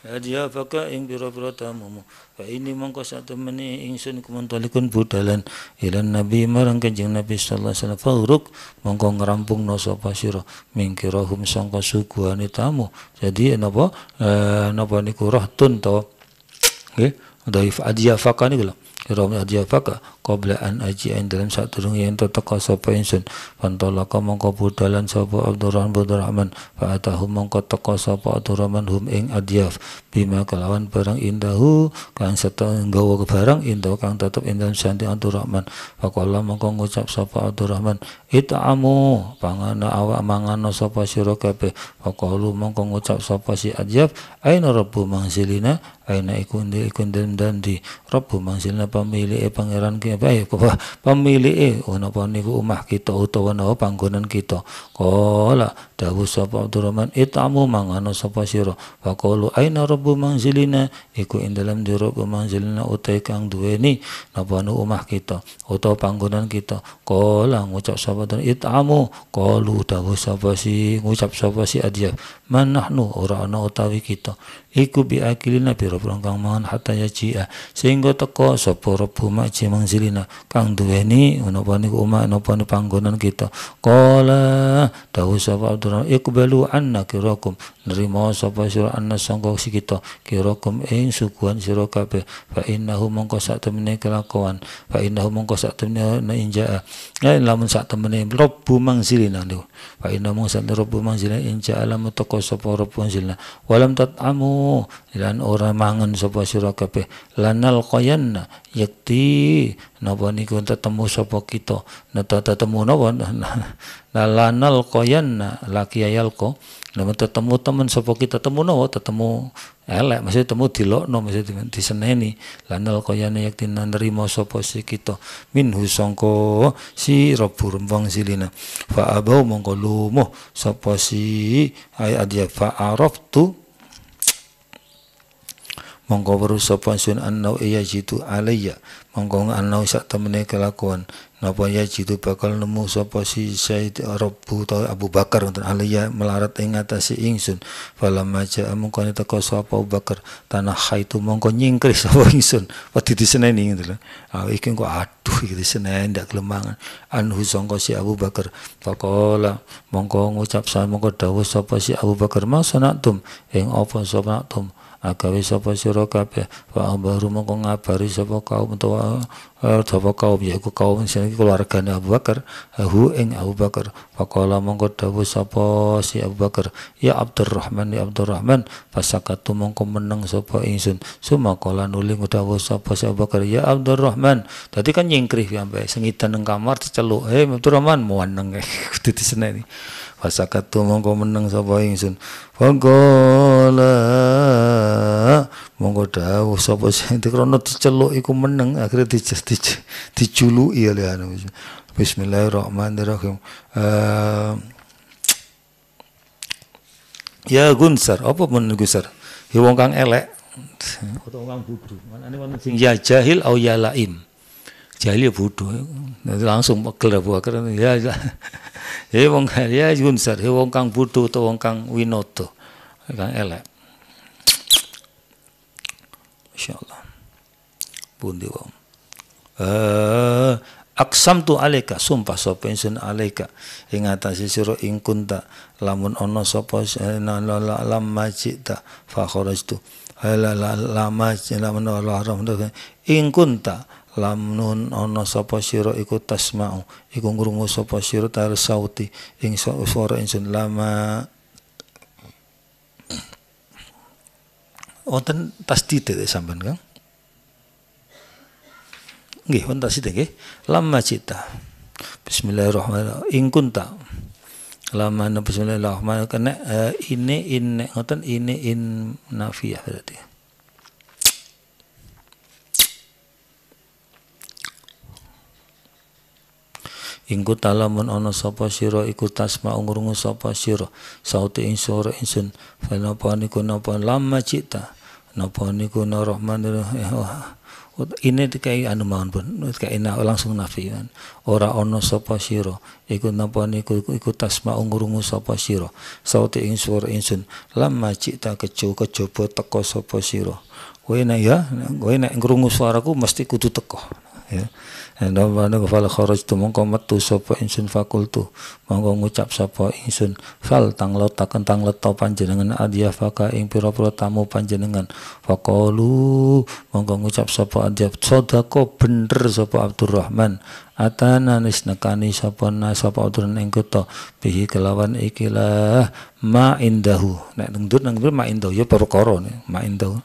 Hadiah faka ing biro-biro tamumu Fa ini mongko sak temene ingsun kumantalikun budalan Ilan Nabi marang kanjeng Nabi sallallahu alaihi wasallam Fauruk mongko ngerampung no sapa sira mingkirahum sangka suguhane tamu Jadi eh, napa eh, napa niku rahtun to Oke. dhaif adiah faka ni gelap siram adiyafaka qabla an aji'ain dalam saat durung yang kau sopo insun fantolaka mongko budalan sapa Abdurrahman Abdurrahman Pak atahu mongko teka sopo Abdurrahman hum ing adiyaf bima kelawan barang indahu kang seta kebarang barang indah kang tetep ing dalam santi Abdurrahman faqala mongko ngucap sopo Abdurrahman amu. pangana awak mangano sapa sira Pak faqalu mongko ngucap sapa si adiyaf aina rabbu mangselina aina ikun di dan di Rabbu mangsilna pamili e pangeran ke apa ya eh, kok pamili e ono oh, niku umah kita utawa napa panggonan kita kola dawu sapa Abdurrahman itamu mangano sapa sira faqalu aina robu mangsilina iku ing dalem di Rabbu mangsilina utai kang duweni napa nu umah kita utawa panggonan kita kala ngucap sapa itamu qalu dawu sapa si ngucap sapa si adiyah man ora ana utawi kita iku bi akilina pulang kang mangan hatta yaji'a ah. sehingga teko sapa rebu makji mangsilina kang duweni menapa niku omah napa niku panggonan kita qala dawuh sapa Abdurrahman iqbalu anna kirakum nerima sapa sira anna si kita kirakum ing sukuan sira kabeh fa innahu mongko sak temene kelakuan fa innahu mongko sak temene inja'a ah. lamun sak temene rebu mangsilina niku fa inna mung sak rubu manzila in ja alam taqo sapa rubu manzila walam tatamu lan ora mangan sapa sira kabeh lanal qayanna yakti napa niku ketemu sapa kita napa ketemu napa lalanal koyanna laki ko, namun tetemu temen sopo kita temu nawa tetemu elek maksudnya temu di maksudnya ini, lanal koyanna yakti nerima sopo si kita minhu songko si robur mbang silina fa abau mongko sopo si ay adia fa arof tu mongko berusaha sapa anau annau iya jitu alayya mongko anau sak temene kelakuan napa ya jitu bakal nemu sapa si Said Rabbu ta Abu Bakar untuk alaya melarat ing atase ingsun fala maja mungko teko sapa Abu Bakar tanah khaitu mongko nyingkri sapa ingsun wedi diseneni ngoten gitu lho ah iki kok aduh iki diseneni ndak kelemangan anhu sangka si Abu Bakar faqala mongko ngucap sa mongko dawuh sapa si Abu Bakar masanaktum ing apa sapa naktum agawe sapa sira kabeh wa ambaru mongko ngabari sapa kaum utawa eh, sapa kaum yaiku kaum sing keluargane Abu Bakar hu ing Abu Bakar faqala mongko dawuh sapa si Abu Bakar ya Abdurrahman ya Abdurrahman fasakatu mongko meneng sapa ingsun kala nuli ngdawuh sapa si Abu Bakar ya Abdurrahman dadi kan nyingkrih sampe sengitan nang kamar celuk eh Abdurrahman muaneng kudu diseneni tu mongko meneng sapa ingsun Fagola mongko dawuh sapa sing dikrono diceluk iku meneng akhire dijuluki oleh anu bismillahirrahmanirrahim uh, ya gunsar apa men gunsar ya wong kang elek Atau kang mana manane wong sing ya jahil au ya laim jahil ya bodho langsung pegel Abu ya, ya. Jadi wong ya Yunser, he wong kang butuh atau wong kang Winoto, kang elek. Insyaallah. Pundi wong. Eh aksam tu aleka sumpah sapa ingsun aleka Ingatan si suruh ingkun tak, lamun ana sapa lam majita tak, kharajtu tu. la lalama, lamun Allah rahmatuh ingkun tak lam nun ana sapa sira iku tasma'u iku ngrungu sapa sira tar sauti ing swara insun lama wonten tasdid sampean Kang nggih wonten tasdid nggih lama cita bismillahirrahmanirrahim ing kunta lama bismillahirrahmanirrahim kene eh, ini ini in ngoten ini in nafiyah berarti Ingku talamun ono sapa sira iku tasma ngrungu sapa sira sauti ing suara insun fanapa niku napa lama cita napa niku rahmanir ini dikai anu mawon pun dikai langsung nafi kan ora ono sapa sira iku napa niku iku tasma ngrungu sapa sira sauti ing suara insun lama cita kejo kejaba teko sapa sira kowe nek ya kowe nek ngrungu suaraku mesti kudu teko ya Endaba nah, nu fal tu mongko metu sapa insun fakultu mongko ngucap sapa insun fal tang letak kentang leto panjenengan adyafaka ing pira-pira tamu panjenengan faqalu mongko ngucap sapa adyaf sodako bener sapa Abdurrahman atana nisnakani sapa na sapa uturan ing kutha bihi kelawan ikilah ma indahu nek ngendut nang ma indahu ya perkara ma indahu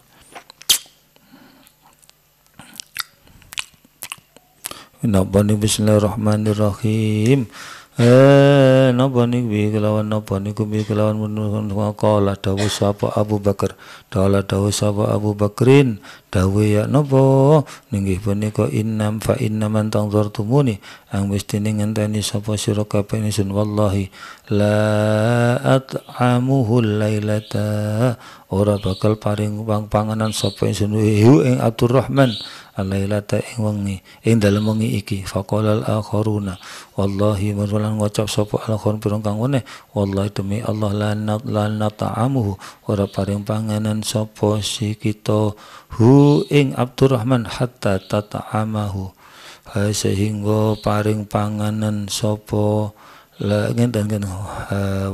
Napa nih bismillahirrahmanirrahim. Eh, napa nih bi kelawan napa nih kubi kelawan menurut kala dawu sapa Abu Bakar. Dawala dawu sapa Abu Bakrin. Dawu ya napa ninggih punika innam fa innam tangzartumuni ang mesti ning ngenteni sapa sira kabeh sun wallahi la at'amuhu lailata ora bakal paring bang panganan sapa eng ing Abdurrahman alailata ing wengi ing dalem wengi iki faqala al akharuna wallahi marulan ngucap sapa al korun pirang kang wene wallahi demi Allah lanat lanat ta'amuhu ora paring panganan sapa si kita hu ing Abdurrahman hatta tata'amahu sehingga paring panganan sapa la ngenten kan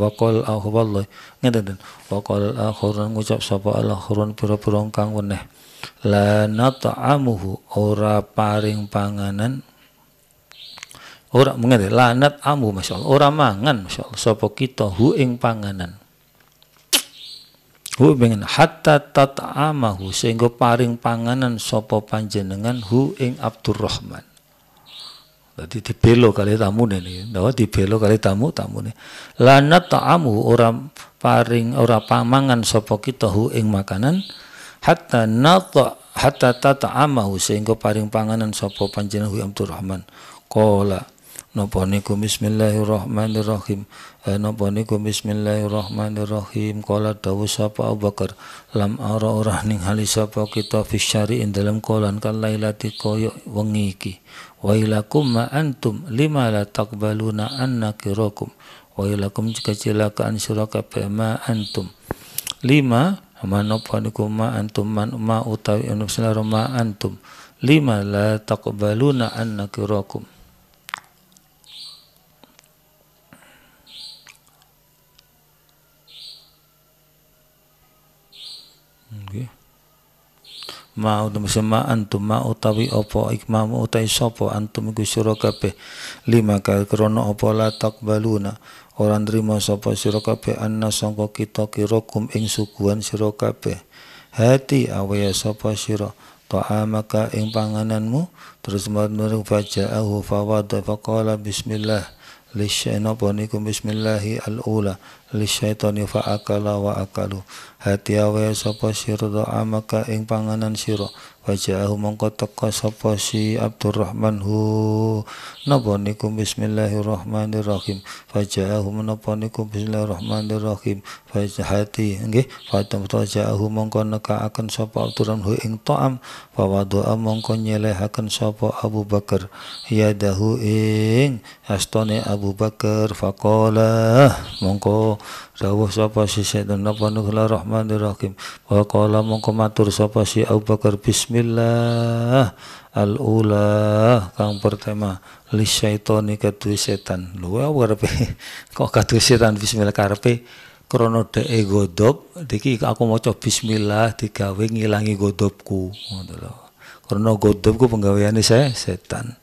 waqal ah wallahi ngenten waqal akhirun ngucap sapa al akhirun pirang-pirang kang weneh la amuhu ora paring panganan ora mengerti lanat amu masya ora mangan masya Allah sopo kita hu ing panganan hu pengen hatta amahu sehingga paring panganan sopo panjenengan hu ing Abdurrahman tadi dibelo kali tamu nih di dibelo kali tamu tamu nih lanat ta'amu ora paring ora pamangan sopo kita hu ing makanan hatta nata hatta tata amahu sehingga paring panganan sopo panjenengan Hu Abdurrahman Rahman napa niku bismillahirrahmanirrahim eh, napa niku bismillahirrahmanirrahim kola dawu sapa Abu Bakar lam ara ora hali sapa kita fisyari in dalam kolan kan lailati koyo wengiki wa wailakum ma antum lima la kirokum wa wailakum jika cilakaan sira ma antum lima manopanikuma nafkadukum ma antum man ma utawi antum lima la takubaluna annakirakum. ma utum sema antum ma utawi apa ikmamu utai sopo antum iku sira kabeh lima kal krana apa la taqbaluna ora nrimo sapa sira kabeh anna sangka kita kirakum ing suguhan sira kabeh hati awaya sapa sira ta'amaka ing pangananmu terus maring faja'ahu fawada faqala bismillah lisyaitan niku bismillahi al-ula lisyaitani fa'akala wa akalu hati awe sapa doa maka ing panganan sira wajahu mongko teka sapa si Abdurrahman hu napa niku bismillahirrahmanirrahim wajahu menapa niku bismillahirrahmanirrahim faizahati nggih fatam raja'ahu mongko akan sapa aturan hu ing ta'am doa wadu'a mongko nyelehaken sapa Abu Bakar yadahu ing astone Abu Bakar Fakola mongko dawuh sapa si setan napa nuhla Rahim. Fakola mongko matur sapa si Abu Bakar bismillah al ula kang pertama li syaitani kadue setan lho arepe kok kadue setan bismillah karepe krana ego godop, diki aku maca bismillah digawe ngilangi godopku ngono lho godopku godhopku penggaweane saya setan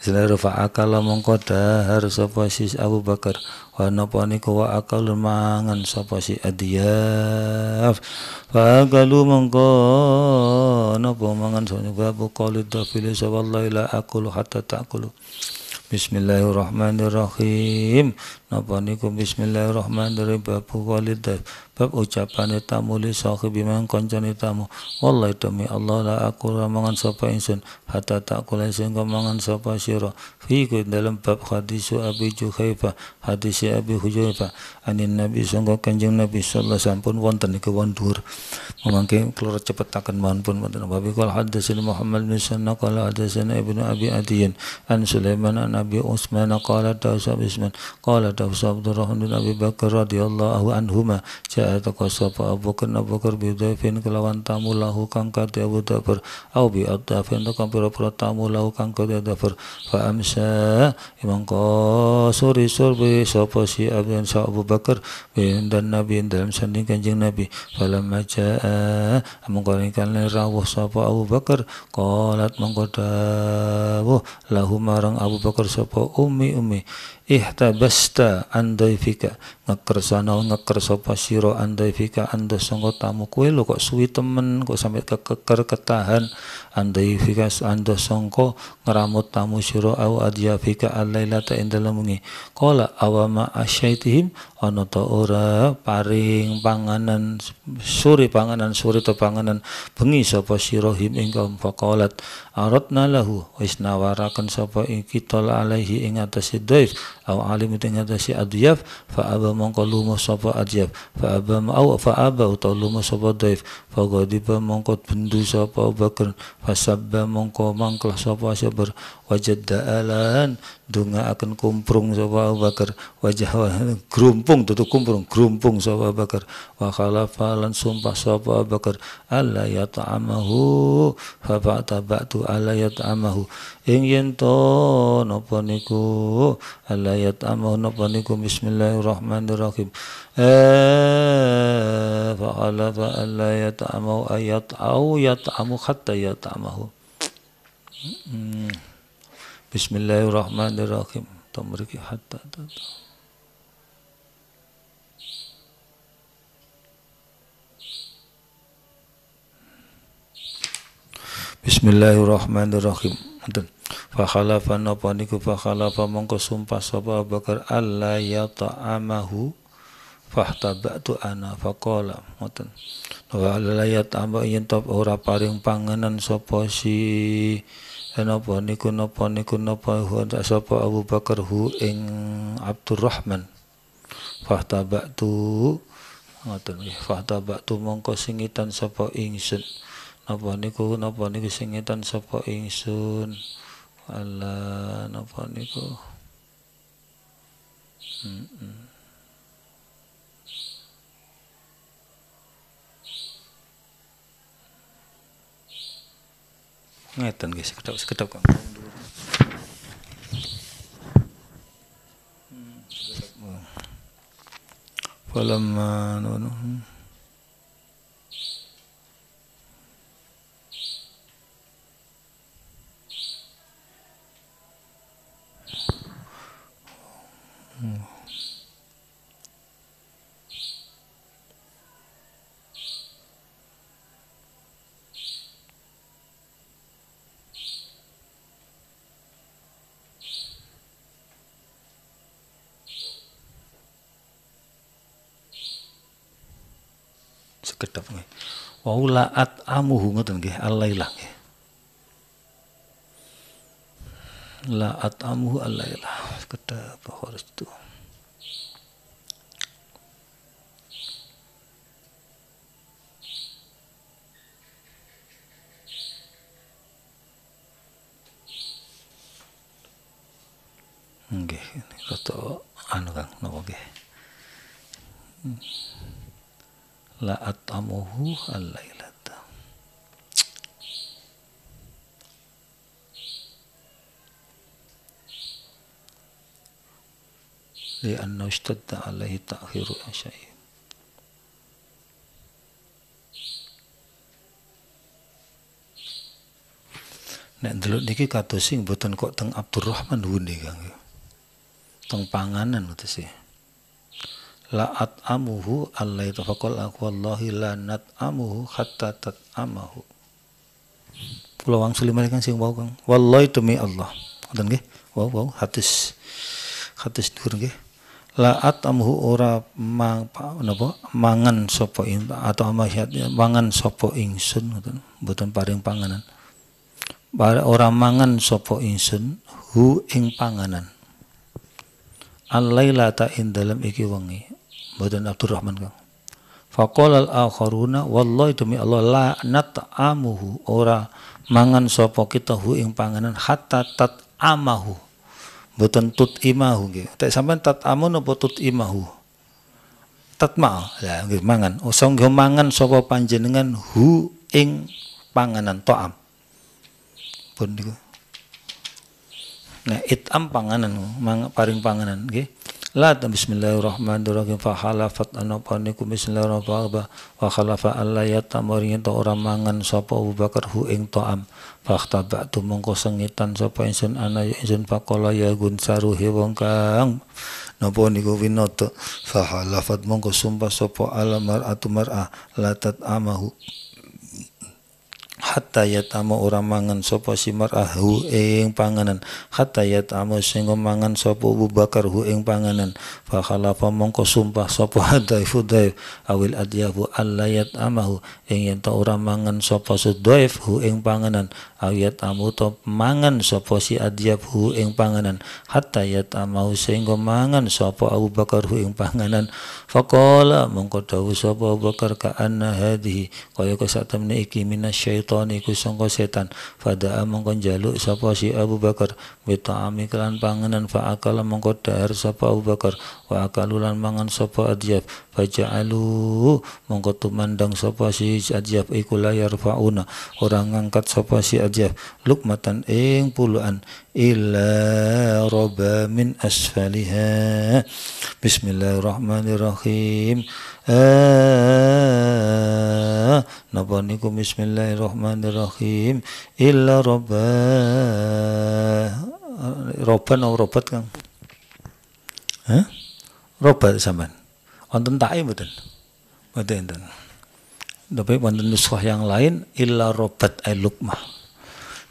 Sila akal la mongko harus apa si Abu Bakar wa napa niku wa akal mangan sapa si Adiyaf fa galu mongko napa mangan sapa Abu Qalid dafile sapa aku akulu hatta ta'kulu ta Bismillahirrahmanirrahim. Napa niku bismillahirrahmanirrahim bab walid bab ucapane tamu li sahib mang kancane tamu. Wallahi demi Allah la aku ramangan sapa insun hatta tak kula sangka mangan sapa sira. Fi dalam bab hadis Abi Juhaifa, hadis Abi Hujaifah anin Nabi sangka Kanjeng Nabi sallallahu alaihi wasallam pun wonten niku wondur. Mangke kula cepetaken mohon pun wonten. Wa biqal hadis Muhammad bin Sanna hadis Ibnu Abi Adiyin an Sulaiman an Nabi, Utsman qala dawsa Utsman qala dawsa Abdurrahman bin Abi Bakar radhiyallahu anhuma ja'a taqasaba Abu Bakar Abu Bakar bidafin kelawan tamu lahu kang ka Abu Dafar au bi ta kang pira-pira tamu lahu kang kadhe Dafar fa amsa imang qasuri surbi sapa si Abu Abu Bakar bin dan Nabi dalam sanding kanjeng Nabi falamma ja'a mongko kan rawuh sapa Abu Bakar qalat mongko dawuh lahu marang Abu Bakar ဆိုဖို့အုံးမေအုံးမေ ihtabasta andaifika ngekersana ngekerso pasiro andaifika anda sangka tamu kue lo kok suwi temen kok sampai kekeker ketahan andaifika anda sangka ngeramut tamu siro au alaila alailata indalam wengi kola awama asyaitihim ana ta ora paring panganan suri panganan suri to panganan bengi sapa sirohim ing kaum faqalat arot lahu wis nawaraken sapa ing kita alaihi ing atase daif au alim itu nyata si adyaf fa aba mongko lumo sapa adyaf fa aba au fa aba utawa lumo sopo daif fa gadiba mongko bendu sopo bakar fa sabba mongko mangklah sapa sabar wajad da'alan dunga akan kumprung sopo Abu Bakar wajah grumpung tutup kumprung grumpung sapa Abu Bakar wa khalafa lan sumpah sapa Abu Bakar alla yat'amahu fa tu ala yata amahu ingin to napa niku alayat amuh napa niku bismillahirrahmanirrahim eh fa fa ala fa'ala fa'ala yata'amu ayat'au yat'amu hatta yat'amahu bismillahirrahmanirrahim to tamriki hatta tata'amu Bismillahirrahmanirrahim. Enten. Fakhalafa napa niku fakhalafa mongko sumpah sapa Abu Bakar alla yata'amahu fahtabatu ana faqala ngoten wa alla yata'ama yen top ora paring panganan sapa si eh, napa niku napa niku napa sapa Abu Bakar hu ing Abdurrahman fahtabatu ngoten fahtabatu mongko singitan sapa ingsun napa niku napa niku singitan sapa ingsun ala napa niku ngeten guys sekedap sekedap kok mm, oh. falamma hmm. Hmm. Sekedap nggih. Waula at amuhu ngoten nggih, alailah nggih. La amuhu alailah kota harus itu. Oke, ini kota anu kang, no, oke. Hmm. La atamuhu ala li'anna ishtadda alaihi ta'khiru asyai Nek dulu niki kata sing boten kok teng Abdurrahman huni Kang. Teng panganan kata sih. La'at amuhu allai fakol aku Allahi la nat amuhu hatta tat amahu. Pulau wang suliman kan sing wau Kang. Wallahi demi Allah. Kata nggih. Wau wau hadis hadis dhuwur nggih laat amhu ora mang napa mangan sapa atau amahiat mangan sapa ingsun ngoten mboten paring panganan ora mangan sapa ingsun hu ing panganan al lailata in dalam iki wengi mboten Abdurrahman Kang faqala al-akharuna wallahi demi Allah la nat'amuhu ora mangan sapa kita hu ing panganan hatta tat amahu Boten tut imahu nggih. Tak sampean amu apa tut imahu? tat ma, Ya nggih mangan. Oh, sangga mangan sapa panjenengan hu ing panganan to'am. Pun niku. Nah, itam panganan, mang, paring panganan nggih. La bismillahirrahmanirrahim fa halafat anapanikum bismillahirrahmanirrahim wa khalafa alla yatamari ta ora mangan sapa Abu Bakar hu ing taam fakhtabatu mongko sengitan sapa insun ana ya insun faqala ya gunsaru he wong kang napa niku winoto fa halafat mongko sumpah sapa alamar atumar latat amahu hatta yatamu orang mangan si simar ahu ah, ing panganan hatta yatamu sing mangan sopo bu Bakar hu ing panganan Fakala pamong mongko sumpah sapa hadaif daif awil adyahu alla yatamahu ing yanta orang mangan sapa sudaif hu ing panganan Awiat amu to mangan sopo si adyab hu ing panganan hatta yatamahu sing mangan sopo Abu Bakar hu ing panganan Fakala mongko dawuh sopo Bakar ka anna hadihi kaya kok sak temne iki syaitani ku sangka setan fada'a mongkon jaluk sapa si Abu Bakar bita'ami kelan panganan fa akala mongko dahar sapa Abu Bakar wa akalulan mangan sapa Adyab alu mongko tumandang sapa si Adyab iku layar fauna orang ngangkat sapa si Adyab lukmatan ing puluan illa roba min asfaliha Bismillahirrahmanirrahim ah, napa niku Bismillahirrahmanirrahim illa roba roban atau robat kan? Hah? Robat zaman. Wonten tae mboten? Mboten enten. Tapi wonten nuswah yang lain illa robat ay lukmah.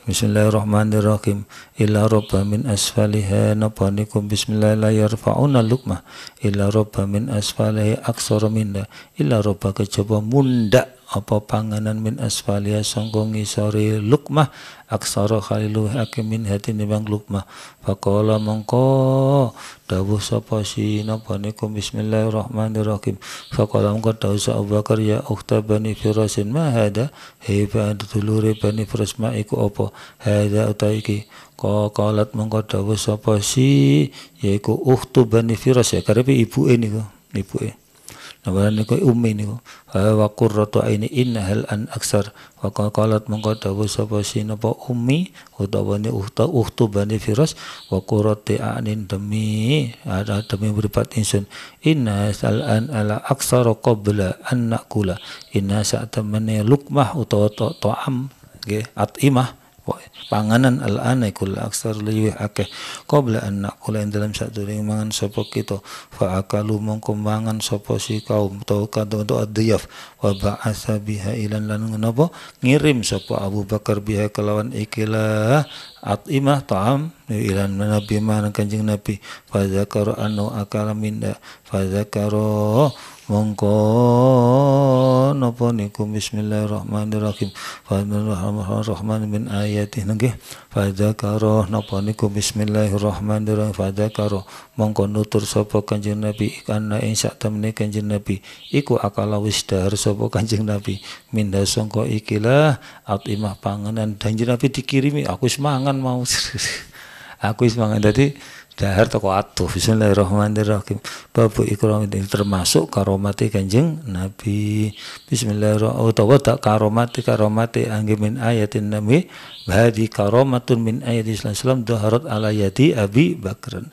Bismillahirrahmanirrahim. Illa robba min asfaliha nabanikum bismillah la yarfa'una lukmah. Illa robba min asfaliha aksara minda. Illa robba kejabah munda apa panganan min asfalia songkong isori lukmah aksara khalilu hakim min hati nimbang lukmah faqala mongko dawuh sapa sinapa niku bismillahirrahmanirrahim faqala mongko dawuh sa uktu Bakar ya ukhta bani firasin ma hada hiba dulure bani firas ma iku apa hada utaiki qalat mongko dawuh sapa si yaiku ukhtu bani firas ya ibu ini ibu ini namun niku ummi niku wa qurratu aini inna hal an aksar wa qalat mongko dawuh sapa sinapa ummi utawa ni uhta uhtu bani firas wa qurrati anin demi ada demi berpat insun inna hal an ala aksar qabla an nakula inna sa'tamani lukmah utawa ta'am nggih atimah panganan al ana kul aksar lebih akeh qabla an naqula ing dalam satu ring mangan sapa kita fa akalu mongko mangan sapa si kaum to kadang to adiyaf wa ba'asa biha ilan lan napa ngirim sapa Abu Bakar biha kelawan ikilah atimah ta'am ilan nabi manang kanjeng nabi fa zakara annu akala minda fa zakara mongko napa niku bismillahirrahmanirrahim Rahman min ayatih nggih fadzakaroh napa niku bismillahirrahmanirrahim fadzakaroh mongko nutur sapa kanjeng nabi kana ing sak temene kanjeng nabi iku akala wis dahar sapa kanjeng nabi minda sangka ikilah atimah panganan kanjeng nabi dikirimi aku semangan mau aku semangat dadi dahar toko atuh bismillahirrahmanirrahim babu ikram termasuk karomati kanjeng nabi bismillahirrahmanirrahim oh, utawa tak karomati karomati angge min ayatin nabi bahadi karomatun min ayat Islam doharat ala yadi abi bakran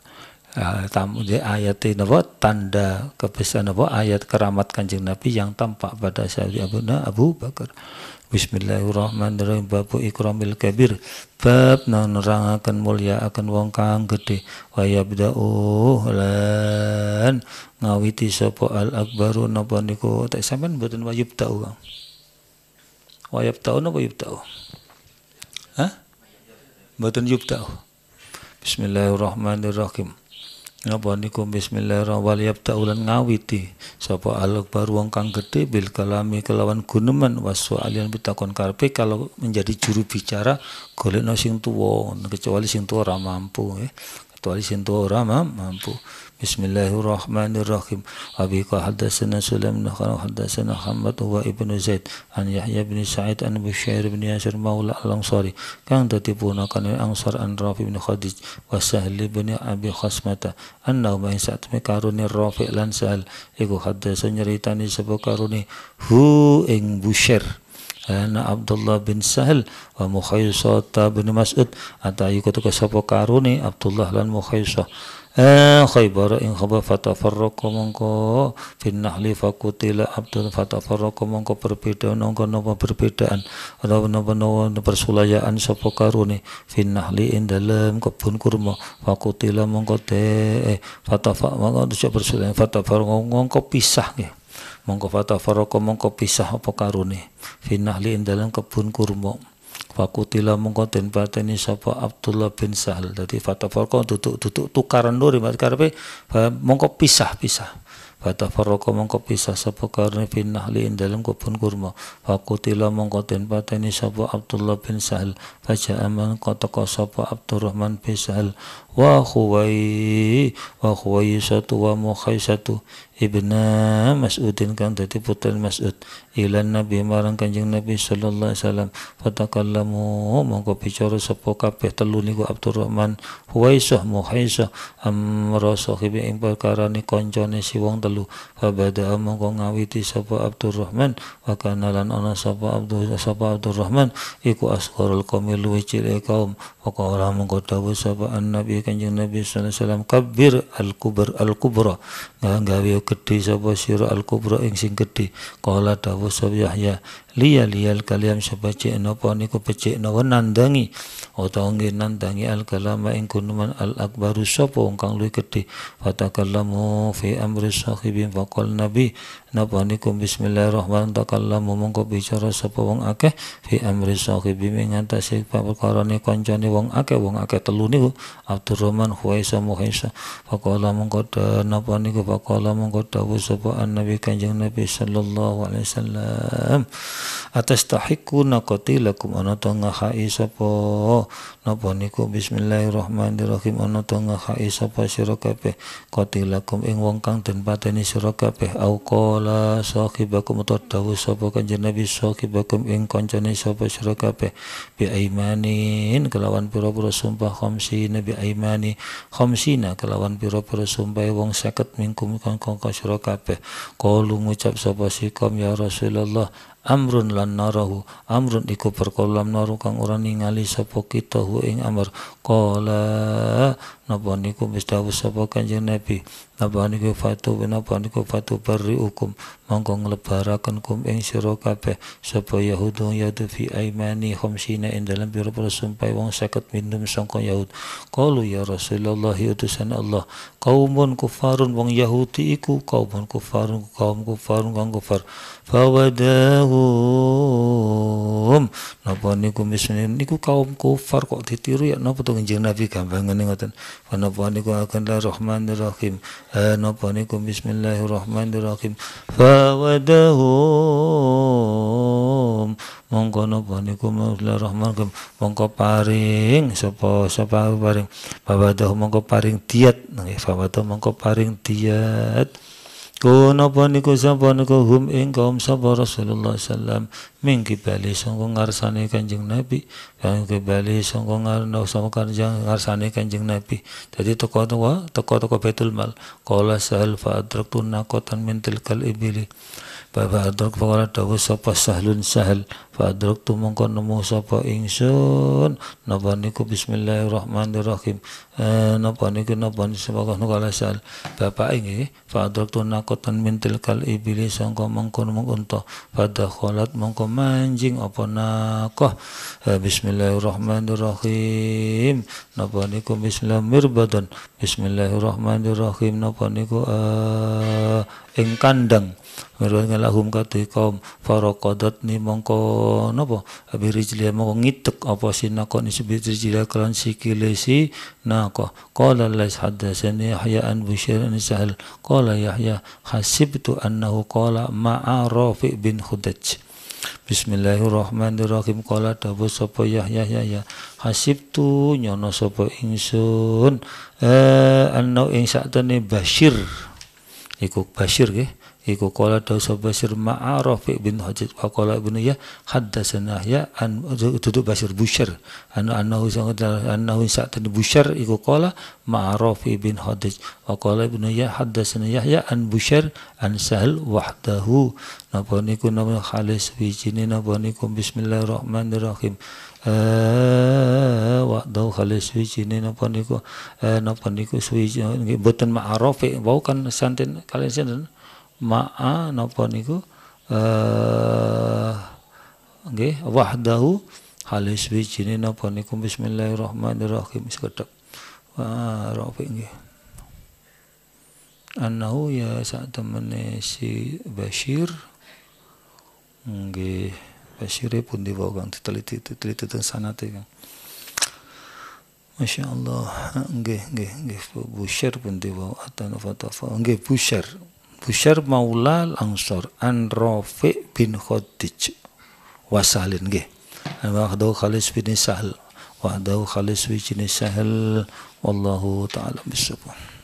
Uh, tamu di ayat ini apa tanda kebesaran apa ayat keramat kanjeng Nabi yang tampak pada abu na Abu Bakar Bismillahirrahmanirrahim babu ikramil kabir bab akan mulia akan wong kang gede wa yabda'u lan ngawiti sapa al akbaru napa niku tak sampean mboten wa yabda'u wa yabda'u napa yabda'u Hah mboten yabda'u Bismillahirrahmanirrahim Napa niku bismillahirrahmanirrahim yabtaulan ngawiti sapa alok baru wong kang gede bil kalami kelawan guneman wasu alian pitakon karpe kalau menjadi juru bicara golekno sing tuwa kecuali sing tuwa ora mampu ya. kecuali sing tuwa ora mampu Bismillahirrahmanirrahim. Abi qala hadatsana Sulaiman bin Khara hadatsana Muhammad wa Ibnu Zaid an Yahya bin Sa'id an Bushair bin Yasir maula al-Ansari. Kang dadi punakan Ansar an Rafi bin Khadij wa Sahl bin Abi Khasmata. Anna ma sa'at me karuni Rafi lan Sahl iku hadatsan nyeritani sapa karuni hu ing Bushair. An Abdullah bin Sahl wa Mukhaysah bin Mas'ud atayu kutu sapa karuni Abdullah lan Mukhaysah. Khaybar ing Khaybar fatafarraqa mongko bin nahli fakutila abdun fatafarraqa mongko berbeda nongko napa perbedaan ada napa napa persulayaan sapa karune bin nahli ing dalem kebun kurma fakutila mongko de eh, fatafa mongko persulayaan fatafarraqa mongko pisah nggih mongko fatafarraqa mongko pisah apa karune bin nahli ing dalem kebun kurma Fakutila mongko pateni sapa Abdullah bin Sahal. Dadi fatafarqa duduk-duduk tukaran lur mat karepe mongko pisah-pisah. Fatafarqa mongko pisah sapa karena bin Nahli ing dalem kebun kurma. Fakutila mongko pateni sapa Abdullah bin Sahal. Faja aman qataka sapa Abdurrahman bisal wa Khuwai wa Khuwai satu wa Mukhai satu ibna Mas'udin kan tadi putra Mas'ud ilan Nabi marang Kanjeng Nabi sallallahu alaihi wasallam fatakallamu mongko bicara sapa kabeh telu niku Abdurrahman Huwaisah Mukhaisah amra sahibi ing perkarane Konjone si wong telu fabada mongko ngawiti sapa Abdurrahman wakanalan kana lan ana sapa Abdurrahman iku askorul komil ngilu wajil kaum faqala mongko dawuh sapa annabi kanjeng nabi sallallahu alaihi kabir al kubur al kubra nah, gawe gedhe sapa siro al kubra ing sing gedhe kala dawuh sapa Yahya liya liyal kaliam sapa cek napa niku becik nawa nandangi utawa nggih nandangi al kalam ing gunuman al akbaru sapa wong kang luwih gedhe fatakallamu fi amri sahibin faqal nabi napa niku bismillahirrahmanirrahim takallamu mongko bicara sapa wong akeh fi amri sahibi ing perkara ne kancane wong akeh wong akeh telu niku Abdurrahman Huwaisa Muhaisa faqala mongko napa niku faqala mongko dawuh sapa annabi kanjeng Nabi sallallahu alaihi wasallam atas tahiku nakoti lakum ana to ngahai sapa napa niku bismillahirrahmanirrahim ana to ngahai sapa sira kabeh qatilakum ing wong kang den pateni sira kabeh au ala sahibakum tahu sapa kanjeng Nabi sahibakum ing kancane sapa sira kabeh bi aimanin kelawan pira-pira sumpah khamsi nabi aimani khamsina kelawan pira-pira sumpah wong 50 mingkum kang kang sira kabeh qalu ngucap sapa sikom ya Rasulullah amrun lan narahu amrun iku perkara lam naru kang ora ningali sapa kita hu ing amr qala napa niku wis sapa kanjeng nabi napa niku fatu napa niku fatu perri hukum mangkong nglebaraken kum ing sira kabeh sapa yahudu yadu fi aimani khamsina ing dalem pira sumpah wong 50 minum sangka yahud qalu ya rasulullah ya utusan Allah kaumun kufarun wong yahudi iku kaumun kufarun kaum kufarun kang kufar fawadahum napa niku misne niku kaum kufar kok ditiru ya napa to kanjeng Nabi gampangane ngoten napa niku akan rahmanirrahim eh, napa niku bismillahirrahmanirrahim fawadahum mongko napa niku bismillahirrahmanirrahim mongko paring sapa sapa paring fawadahum mongko paring diat fawadahum mongko paring diat Kono paniku sapa niku hum ing kaum sapa Rasulullah sallam ming kibali sangko ngarsane Kanjeng Nabi kang kibali sangko ngarno sama Kanjeng ngarsane Kanjeng Nabi dadi teko teko teko Baitul Mal qala sal fa adraktu mintil min tilkal Fa adrak faqala tahu sapa sahlun sahel, fa tu mongko nemu sapa ingsun napa niku bismillahirrahmanirrahim eh napa niku napa sapa kala sahal bapak ini fa tu nakotan mintil kal iblis sangko mongko mengko pada kholat mongko manjing apa nakoh eh, bismillahirrahmanirrahim napa niku bismillah bismillahirrahmanirrahim napa niku eh ing Ruwayna lahum kom kaum kodot ni mongko nopo abi rijliya mongko ngitek apa nako ni sebut rijliya kelan sikile si nako kala lais seni Yahya an Bushair an Sahal kala Yahya hasibtu annahu kala ma'a rofi bin Khudaj Bismillahirrahmanirrahim Kala dawuh sapa Yahya Yahya Hasib tu nyono sapa ingsun eh anau ing saktene Bashir Iku Bashir nggih iku kola dah sapa Basir ma'a Rafi' bin Hajjaj wa qala ibnu ya haddatsana ya an duduk Basir Busyair an anahu sangat tadi Busyair iku kola ma'a Rafi' bin Hajjaj wa qala ibnu ya haddatsana Yahya an Busyair an Sahal wahdahu napa niku nama khalis wijini napa niku bismillahirrahmanirrahim eh wahdahu khalis wijine napa niku eh napa niku suwi boten ma'a Rafi' wau kan santen kalian santen ma'a napa niku eh nggih wahdahu halis wijine napa niku bismillahirrahmanirrahim sekedhep wa rafi nggih annahu ya sak temene si Bashir nggih Bashir pun dibawa kang diteliti diteliti teng sanate kang Masya Allah, nggih, nggih, nggih, Bushir pun dibawa atan fatafa nggih, Bushir, Busyar Maula Langsor an Rafi bin Khadij wasalin ge wahdahu Khalis bin Sahal wahdahu Khalis bin Sahal wallahu taala bisawab